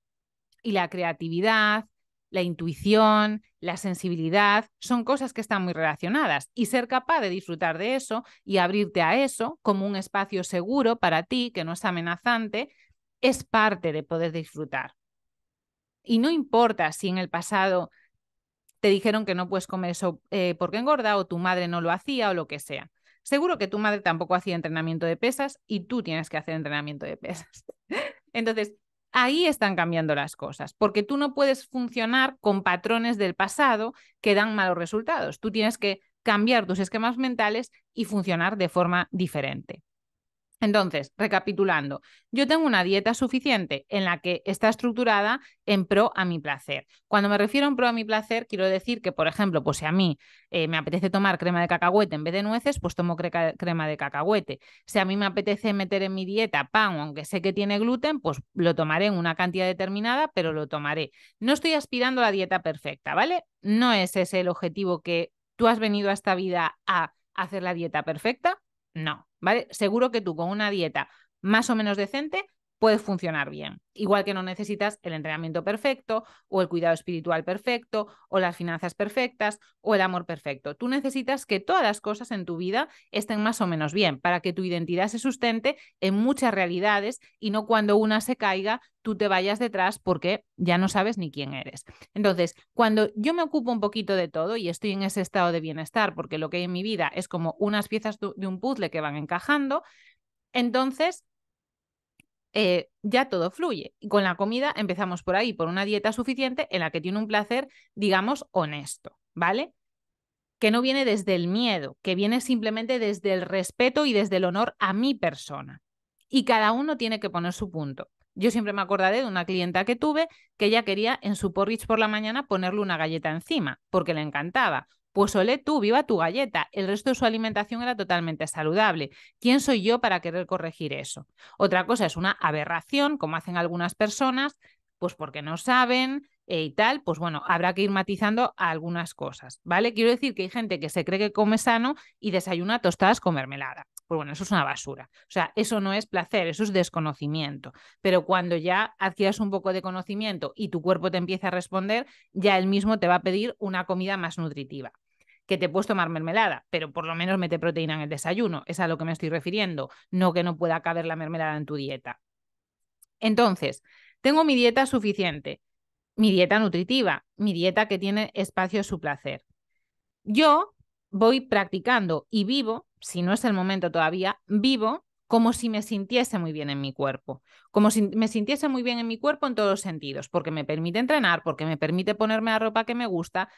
y la creatividad la intuición, la sensibilidad, son cosas que están muy relacionadas y ser capaz de disfrutar de eso y abrirte a eso como un espacio seguro para ti, que no es amenazante, es parte de poder disfrutar. Y no importa si en el pasado te dijeron que no puedes comer eso eh, porque engorda o tu madre no lo hacía o lo que sea. Seguro que tu madre tampoco hacía entrenamiento de pesas y tú tienes que hacer entrenamiento de pesas. Entonces, Ahí están cambiando las cosas, porque tú no puedes funcionar con patrones del pasado que dan malos resultados. Tú tienes que cambiar tus esquemas mentales y funcionar de forma diferente. Entonces, recapitulando, yo tengo una dieta suficiente en la que está estructurada en pro a mi placer. Cuando me refiero en pro a mi placer, quiero decir que, por ejemplo, pues si a mí eh, me apetece tomar crema de cacahuete en vez de nueces, pues tomo crema de cacahuete. Si a mí me apetece meter en mi dieta pan, aunque sé que tiene gluten, pues lo tomaré en una cantidad determinada, pero lo tomaré. No estoy aspirando a la dieta perfecta, ¿vale? No es ese el objetivo que tú has venido a esta vida a hacer la dieta perfecta. No, ¿vale? Seguro que tú con una dieta más o menos decente puede funcionar bien. Igual que no necesitas el entrenamiento perfecto o el cuidado espiritual perfecto o las finanzas perfectas o el amor perfecto. Tú necesitas que todas las cosas en tu vida estén más o menos bien para que tu identidad se sustente en muchas realidades y no cuando una se caiga tú te vayas detrás porque ya no sabes ni quién eres. Entonces, cuando yo me ocupo un poquito de todo y estoy en ese estado de bienestar porque lo que hay en mi vida es como unas piezas de un puzzle que van encajando, entonces eh, ya todo fluye. Y con la comida empezamos por ahí, por una dieta suficiente en la que tiene un placer, digamos, honesto, ¿vale? Que no viene desde el miedo, que viene simplemente desde el respeto y desde el honor a mi persona. Y cada uno tiene que poner su punto. Yo siempre me acordaré de una clienta que tuve que ella quería en su porridge por la mañana ponerle una galleta encima, porque le encantaba. Pues olé tú, viva tu galleta. El resto de su alimentación era totalmente saludable. ¿Quién soy yo para querer corregir eso? Otra cosa es una aberración, como hacen algunas personas, pues porque no saben eh, y tal, pues bueno, habrá que ir matizando algunas cosas, ¿vale? Quiero decir que hay gente que se cree que come sano y desayuna tostadas con mermelada pues bueno, eso es una basura. O sea, eso no es placer, eso es desconocimiento. Pero cuando ya adquieras un poco de conocimiento y tu cuerpo te empieza a responder, ya él mismo te va a pedir una comida más nutritiva. Que te puedes tomar mermelada, pero por lo menos mete proteína en el desayuno, es a lo que me estoy refiriendo, no que no pueda caber la mermelada en tu dieta. Entonces, tengo mi dieta suficiente, mi dieta nutritiva, mi dieta que tiene espacio a su placer. Yo voy practicando y vivo, si no es el momento todavía, vivo como si me sintiese muy bien en mi cuerpo, como si me sintiese muy bien en mi cuerpo en todos los sentidos, porque me permite entrenar, porque me permite ponerme la ropa que me gusta.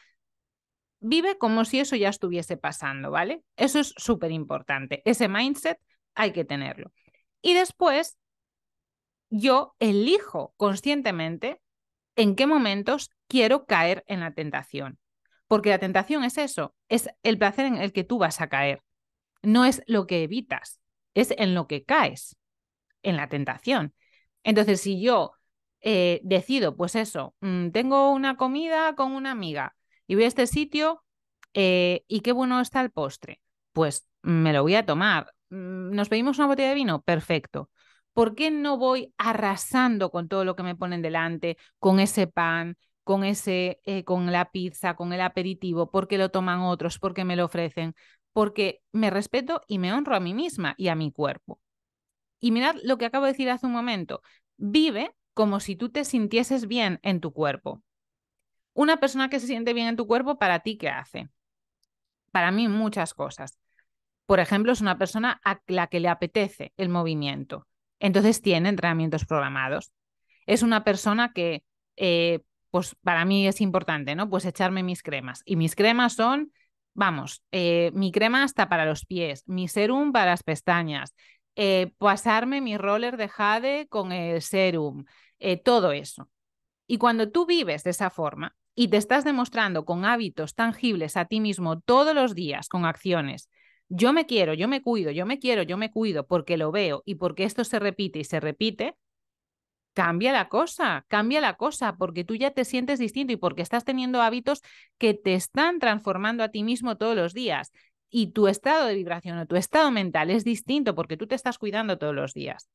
Vive como si eso ya estuviese pasando, ¿vale? Eso es súper importante. Ese mindset hay que tenerlo. Y después, yo elijo conscientemente en qué momentos quiero caer en la tentación. Porque la tentación es eso, es el placer en el que tú vas a caer. No es lo que evitas, es en lo que caes, en la tentación. Entonces, si yo eh, decido, pues eso, mm, tengo una comida con una amiga y voy a este sitio eh, y qué bueno está el postre, pues me lo voy a tomar. Mm, ¿Nos pedimos una botella de vino? Perfecto. ¿Por qué no voy arrasando con todo lo que me ponen delante, con ese pan, con, ese, eh, con la pizza, con el aperitivo, porque lo toman otros, porque me lo ofrecen, porque me respeto y me honro a mí misma y a mi cuerpo. Y mirad lo que acabo de decir hace un momento, vive como si tú te sintieses bien en tu cuerpo. Una persona que se siente bien en tu cuerpo, ¿para ti qué hace? Para mí muchas cosas. Por ejemplo, es una persona a la que le apetece el movimiento. Entonces tiene entrenamientos programados. Es una persona que eh, pues para mí es importante, ¿no? Pues echarme mis cremas. Y mis cremas son, vamos, eh, mi crema hasta para los pies, mi serum para las pestañas, eh, pasarme mi roller de jade con el serum, eh, todo eso. Y cuando tú vives de esa forma y te estás demostrando con hábitos tangibles a ti mismo todos los días, con acciones, yo me quiero, yo me cuido, yo me quiero, yo me cuido, porque lo veo y porque esto se repite y se repite, cambia la cosa, cambia la cosa, porque tú ya te sientes distinto y porque estás teniendo hábitos que te están transformando a ti mismo todos los días. Y tu estado de vibración o tu estado mental es distinto porque tú te estás cuidando todos los días.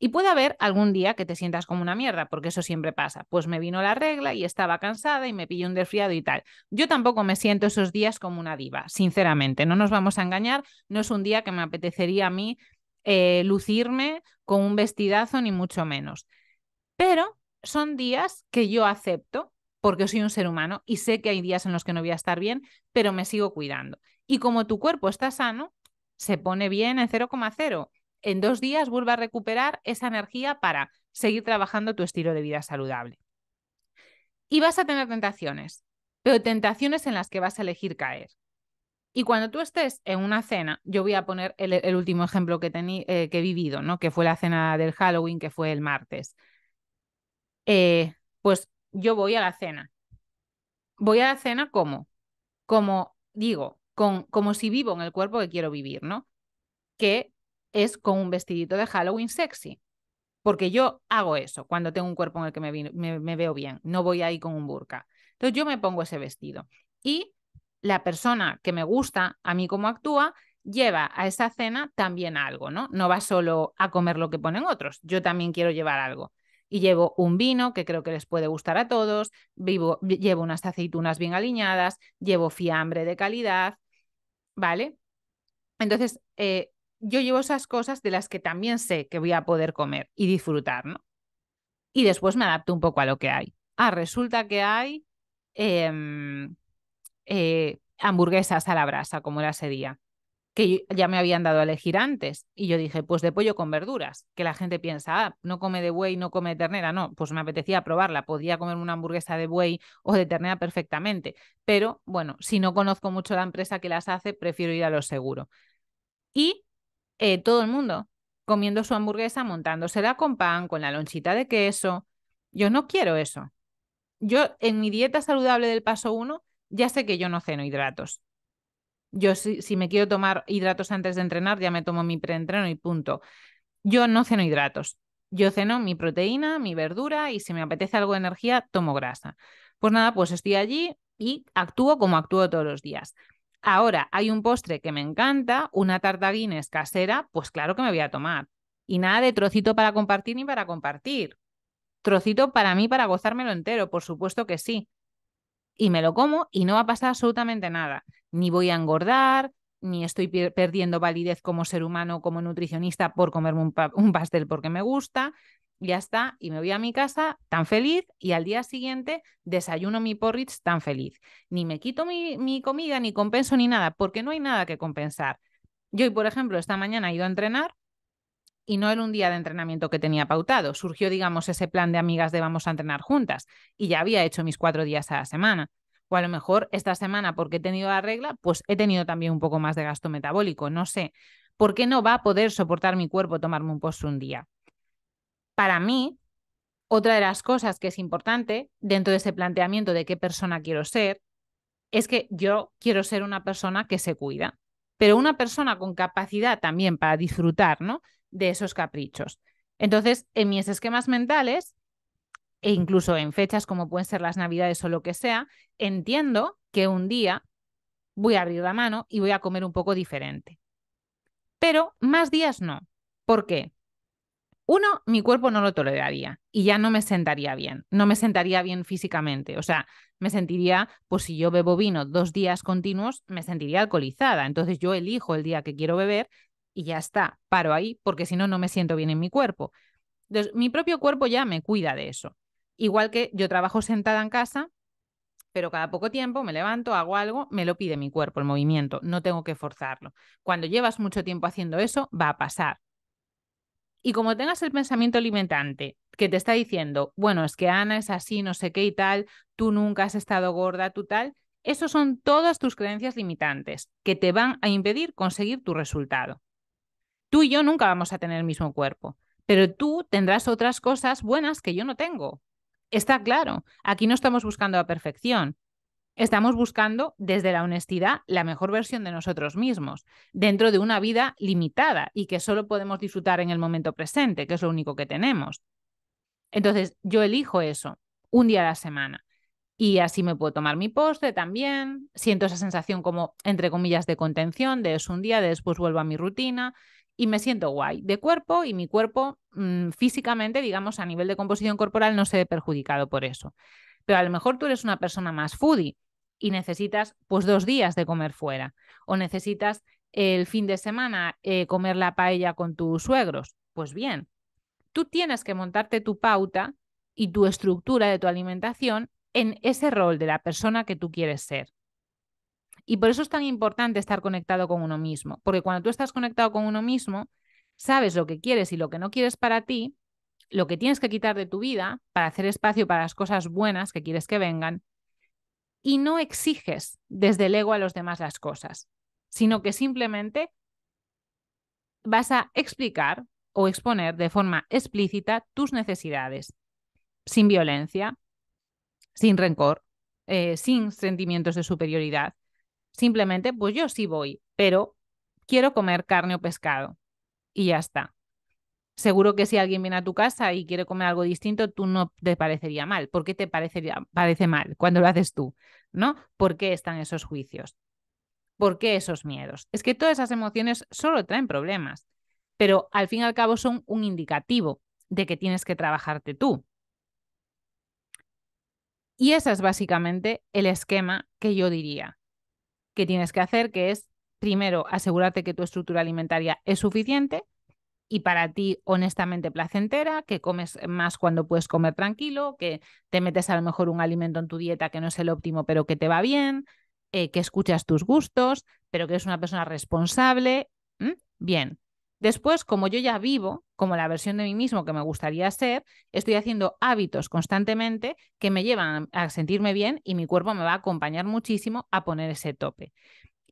Y puede haber algún día que te sientas como una mierda, porque eso siempre pasa. Pues me vino la regla y estaba cansada y me pillé un desfriado y tal. Yo tampoco me siento esos días como una diva, sinceramente. No nos vamos a engañar, no es un día que me apetecería a mí eh, lucirme con un vestidazo, ni mucho menos. Pero son días que yo acepto porque soy un ser humano y sé que hay días en los que no voy a estar bien, pero me sigo cuidando. Y como tu cuerpo está sano, se pone bien en 0,0. En dos días vuelve a recuperar esa energía para seguir trabajando tu estilo de vida saludable. Y vas a tener tentaciones, pero tentaciones en las que vas a elegir caer. Y cuando tú estés en una cena, yo voy a poner el, último ejemplo que, eh, que he vivido, ¿no? Que fue la cena del Halloween, que fue el martes. Eh, pues yo voy a la cena. Voy a la cena como, como digo, con, como si vivo en el cuerpo que quiero vivir, ¿no? Que es con un vestidito de Halloween sexy. Porque yo hago eso cuando tengo un cuerpo en el que me, me veo bien. No voy ahí con un burka. Entonces yo me pongo ese vestido. Y la persona que me gusta, a mí como actúa, lleva a esa cena también algo, ¿no? No va solo a comer lo que ponen otros, yo también quiero llevar algo. Y llevo un vino que creo que les puede gustar a todos, llevo unas aceitunas bien aliñadas, llevo fiambre de calidad, ¿vale? Entonces, eh, yo llevo esas cosas de las que también sé que voy a poder comer y disfrutar, ¿no? Y después me adapto un poco a lo que hay. Ah, resulta que hay em, eh, hamburguesas a la brasa, como era ese día, que ya me habían dado a elegir antes. Y yo dije, pues de pollo con verduras, que la gente piensa, ah, no come de buey, no come de ternera. No, pues me apetecía probarla, podía comer una hamburguesa de buey o de ternera perfectamente. Pero bueno, si no conozco mucho la empresa que las hace, prefiero ir a lo seguro. Y eh, todo el mundo comiendo su hamburguesa, montándosela con pan, con la lonchita de queso. Yo no quiero eso. Yo en mi dieta saludable del paso 1 ya sé que yo no ceno hidratos. Yo si, si me quiero tomar hidratos antes de entrenar, ya me tomo mi preentreno y punto. Yo no ceno hidratos. Yo ceno mi proteína, mi verdura y si me apetece algo de energía, tomo grasa. Pues nada, pues estoy allí y actúo como actúo todos los días. Ahora, hay un postre que me encanta, una tarta Guinness casera, pues claro que me voy a tomar. Y nada de trocito para compartir ni para compartir. Trocito para mí, para gozármelo entero, por supuesto que sí y me lo como y no va a pasar absolutamente nada. Ni voy a engordar, ni estoy perdiendo validez como ser humano, como nutricionista por comerme un, pastel porque me gusta. Ya está, y me voy a mi casa tan feliz y al día siguiente desayuno mi porridge tan feliz. Ni me quito mi, mi comida, ni compenso ni nada, porque no hay nada que compensar. Yo, por ejemplo, esta mañana he ido a entrenar y no era un día de entrenamiento que tenía pautado. Surgió, digamos, ese plan de amigas de vamos a entrenar juntas y ya había hecho mis cuatro días a la semana. O a lo mejor esta semana, porque he tenido la regla, pues he tenido también un poco más de gasto metabólico, no sé. ¿Por qué no va a poder soportar mi cuerpo tomarme un post un día? Para mí, otra de las cosas que es importante dentro de ese planteamiento de qué persona quiero ser, es que yo quiero ser una persona que se cuida, pero una persona con capacidad también para disfrutar, ¿no? de esos caprichos. Entonces, en mis esquemas mentales, e incluso en fechas como pueden ser las navidades o lo que sea, entiendo que un día voy a abrir la mano y voy a comer un poco diferente. Pero más días no. ¿Por qué? Uno, mi cuerpo no lo toleraría y ya no me sentaría bien, no me sentaría bien físicamente. O sea, me sentiría, pues si yo bebo vino dos días continuos, me sentiría alcoholizada. Entonces yo elijo el día que quiero beber y ya está, paro ahí porque si no, no me siento bien en mi cuerpo. Entonces, mi propio cuerpo ya me cuida de eso. Igual que yo trabajo sentada en casa, pero cada poco tiempo me levanto, hago algo, me lo pide mi cuerpo, el movimiento, no tengo que forzarlo. Cuando llevas mucho tiempo haciendo eso, va a pasar. Y como tengas el pensamiento limitante que te está diciendo, bueno, es que Ana es así, no sé qué y tal, tú nunca has estado gorda, tú tal, esos son todas tus creencias limitantes que te van a impedir conseguir tu resultado. Tú y yo nunca vamos a tener el mismo cuerpo, pero tú tendrás otras cosas buenas que yo no tengo. Está claro, aquí no estamos buscando la perfección, estamos buscando desde la honestidad la mejor versión de nosotros mismos, dentro de una vida limitada y que solo podemos disfrutar en el momento presente, que es lo único que tenemos. Entonces, yo elijo eso un día a la semana. Y así me puedo tomar mi postre también. Siento esa sensación como, entre comillas, de contención, de es un día, después vuelvo a mi rutina y me siento guay de cuerpo y mi cuerpo mm, físicamente, digamos, a nivel de composición corporal no se ve perjudicado por eso. Pero a lo mejor tú eres una persona más foodie y necesitas pues dos días de comer fuera o necesitas el fin de semana eh, comer la paella con tus suegros. Pues bien, tú tienes que montarte tu pauta y tu estructura de tu alimentación en ese rol de la persona que tú quieres ser. Y por eso es tan importante estar conectado con uno mismo, porque cuando tú estás conectado con uno mismo, sabes lo que quieres y lo que no quieres para ti, lo que tienes que quitar de tu vida para hacer espacio para las cosas buenas que quieres que vengan, y no exiges desde el ego a los demás las cosas, sino que simplemente vas a explicar o exponer de forma explícita tus necesidades, sin violencia, sin rencor, eh, sin sentimientos de superioridad, Simplemente, pues yo sí voy, pero quiero comer carne o pescado. Y ya está. Seguro que si alguien viene a tu casa y quiere comer algo distinto, tú no te parecería mal. ¿Por qué te parecería, parece mal cuando lo haces tú? ¿No? ¿Por qué están esos juicios? ¿Por qué esos miedos? Es que todas esas emociones solo traen problemas, pero al fin y al cabo son un indicativo de que tienes que trabajarte tú. Y ese es básicamente el esquema que yo diría que tienes que hacer, que es primero asegurarte que tu estructura alimentaria es suficiente y para ti honestamente placentera, que comes más cuando puedes comer tranquilo, que te metes a lo mejor un alimento en tu dieta que no es el óptimo, pero que te va bien, eh, que escuchas tus gustos, pero que eres una persona responsable. Bien, Después, como yo ya vivo, como la versión de mí mismo que me gustaría ser, estoy haciendo hábitos constantemente que me llevan a sentirme bien y mi cuerpo me va a acompañar muchísimo a poner ese tope.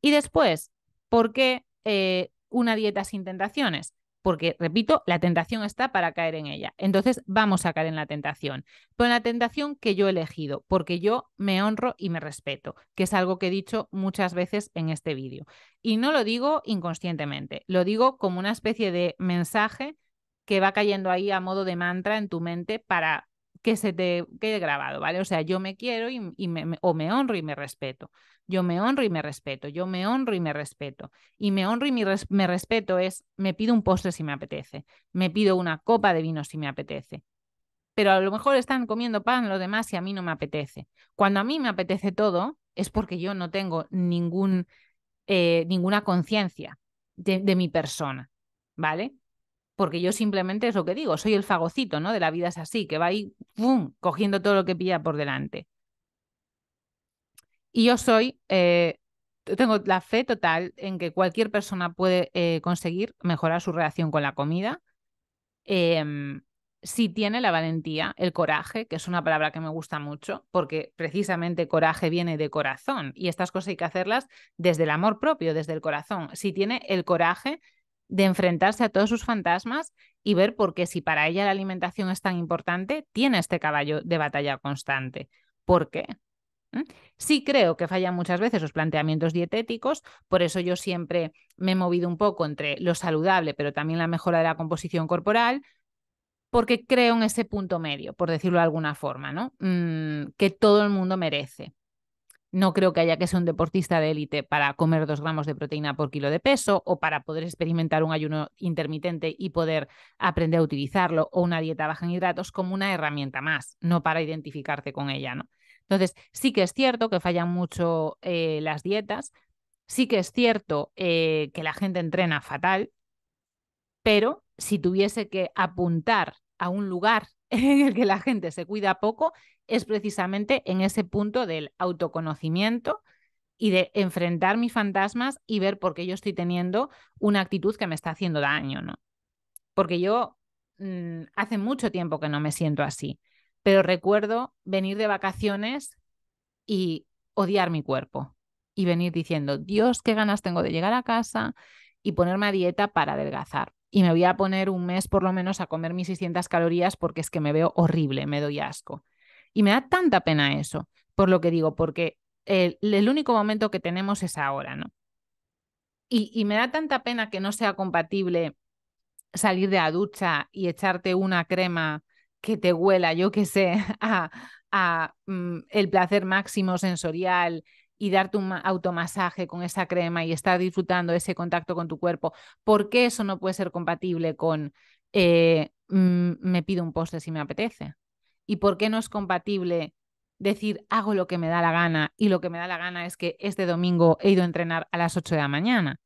Y después, ¿por qué eh, una dieta sin tentaciones? porque, repito, la tentación está para caer en ella. Entonces vamos a caer en la tentación, pero en la tentación que yo he elegido, porque yo me honro y me respeto, que es algo que he dicho muchas veces en este vídeo. Y no lo digo inconscientemente, lo digo como una especie de mensaje que va cayendo ahí a modo de mantra en tu mente para que se te quede grabado, ¿vale? O sea, yo me quiero y, me, o me honro y me respeto. Yo me honro y me respeto, yo me honro y me respeto. Y me honro y me respeto es, me pido un postre si me apetece, me pido una copa de vino si me apetece. Pero a lo mejor están comiendo pan lo demás y a mí no me apetece. Cuando a mí me apetece todo, es porque yo no tengo ningún, eh, ninguna conciencia de, de mi persona, ¿vale? porque yo simplemente es lo que digo, soy el fagocito, ¿no? De la vida es así, que va ahí, cogiendo todo lo que pilla por delante. Y yo soy, eh, tengo la fe total en que cualquier persona puede eh, conseguir mejorar su relación con la comida em, si tiene la valentía, el coraje, que es una palabra que me gusta mucho, porque precisamente coraje viene de corazón y estas cosas hay que hacerlas desde el amor propio, desde el corazón. Si tiene el coraje de enfrentarse a todos sus fantasmas y ver por qué si para ella la alimentación es tan importante, tiene este caballo de batalla constante. ¿Por qué? ¿Mm? Sí creo que fallan muchas veces los planteamientos dietéticos, por eso yo siempre me he movido un poco entre lo saludable, pero también la mejora de la composición corporal, porque creo en ese punto medio, por decirlo de alguna forma, ¿no? Mm, que todo el mundo merece. No creo que haya que ser un deportista de élite para comer dos gramos de proteína por kilo de peso o para poder experimentar un ayuno intermitente y poder aprender a utilizarlo o una dieta baja en hidratos como una herramienta más, no para identificarte con ella, ¿no? Entonces, sí que es cierto que fallan mucho eh, las dietas, sí que es cierto eh, que la gente entrena fatal, pero si tuviese que apuntar a un lugar en el que la gente se cuida poco es precisamente en ese punto del autoconocimiento y de enfrentar mis fantasmas y ver por qué yo estoy teniendo una actitud que me está haciendo daño, ¿no? Porque yo mm, hace mucho tiempo que no me siento así, pero recuerdo venir de vacaciones y odiar mi cuerpo y venir diciendo, Dios, qué ganas tengo de llegar a casa y ponerme a dieta para adelgazar y me voy a poner un mes por lo menos a comer mis 600 calorías porque es que me veo horrible, me doy asco. Y me da tanta pena eso, por lo que digo, porque el, el único momento que tenemos es ahora, ¿no? Y, y, me da tanta pena que no sea compatible salir de la ducha y echarte una crema que te huela, yo qué sé, a, a mm, el placer máximo sensorial y darte un automasaje con esa crema y estar disfrutando ese contacto con tu cuerpo, ¿por qué eso no puede ser compatible con eh, me pido un postre si me apetece? ¿Y por qué no es compatible decir hago lo que me da la gana y lo que me da la gana es que este domingo he ido a entrenar a las 8 de la mañana?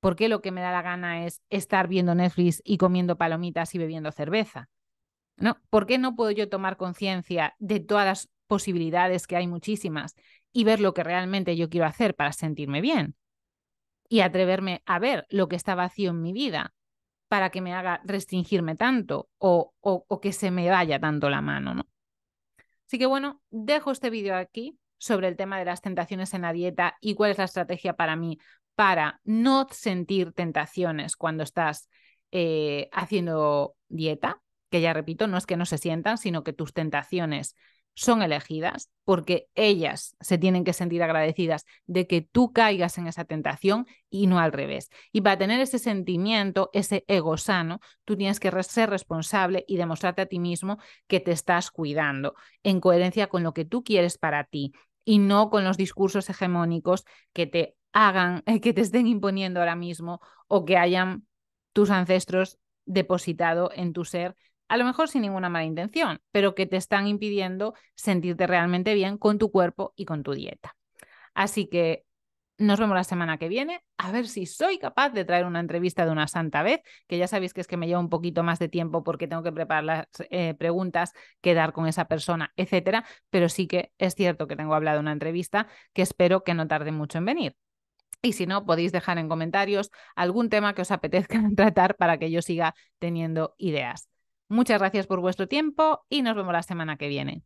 ¿Por qué lo que me da la gana es estar viendo Netflix y comiendo palomitas y bebiendo cerveza? ¿No? ¿Por qué no puedo yo tomar conciencia de todas las posibilidades que hay muchísimas y ver lo que realmente yo quiero hacer para sentirme bien. Y atreverme a ver lo que está vacío en mi vida para que me haga restringirme tanto o, o, que se me vaya tanto la mano. ¿no? Así que bueno, dejo este vídeo aquí sobre el tema de las tentaciones en la dieta y cuál es la estrategia para mí para no sentir tentaciones cuando estás eh, haciendo dieta, que ya repito, no es que no se sientan, sino que tus tentaciones son elegidas porque ellas se tienen que sentir agradecidas de que tú caigas en esa tentación y no al revés. Y para tener ese sentimiento, ese ego sano, tú tienes que ser responsable y demostrarte a ti mismo que te estás cuidando en coherencia con lo que tú quieres para ti y no con los discursos hegemónicos que te hagan, que te estén imponiendo ahora mismo o que hayan tus ancestros depositado en tu ser a lo mejor sin ninguna mala intención, pero que te están impidiendo sentirte realmente bien con tu cuerpo y con tu dieta. Así que nos vemos la semana que viene, a ver si soy capaz de traer una entrevista de una santa vez, que ya sabéis que es que me lleva un poquito más de tiempo porque tengo que preparar las eh, preguntas, quedar con esa persona, etcétera, pero sí que es cierto que tengo hablado de una entrevista que espero que no tarde mucho en venir. Y si no, podéis dejar en comentarios algún tema que os apetezca tratar para que yo siga teniendo ideas. Muchas gracias por vuestro tiempo y nos vemos la semana que viene.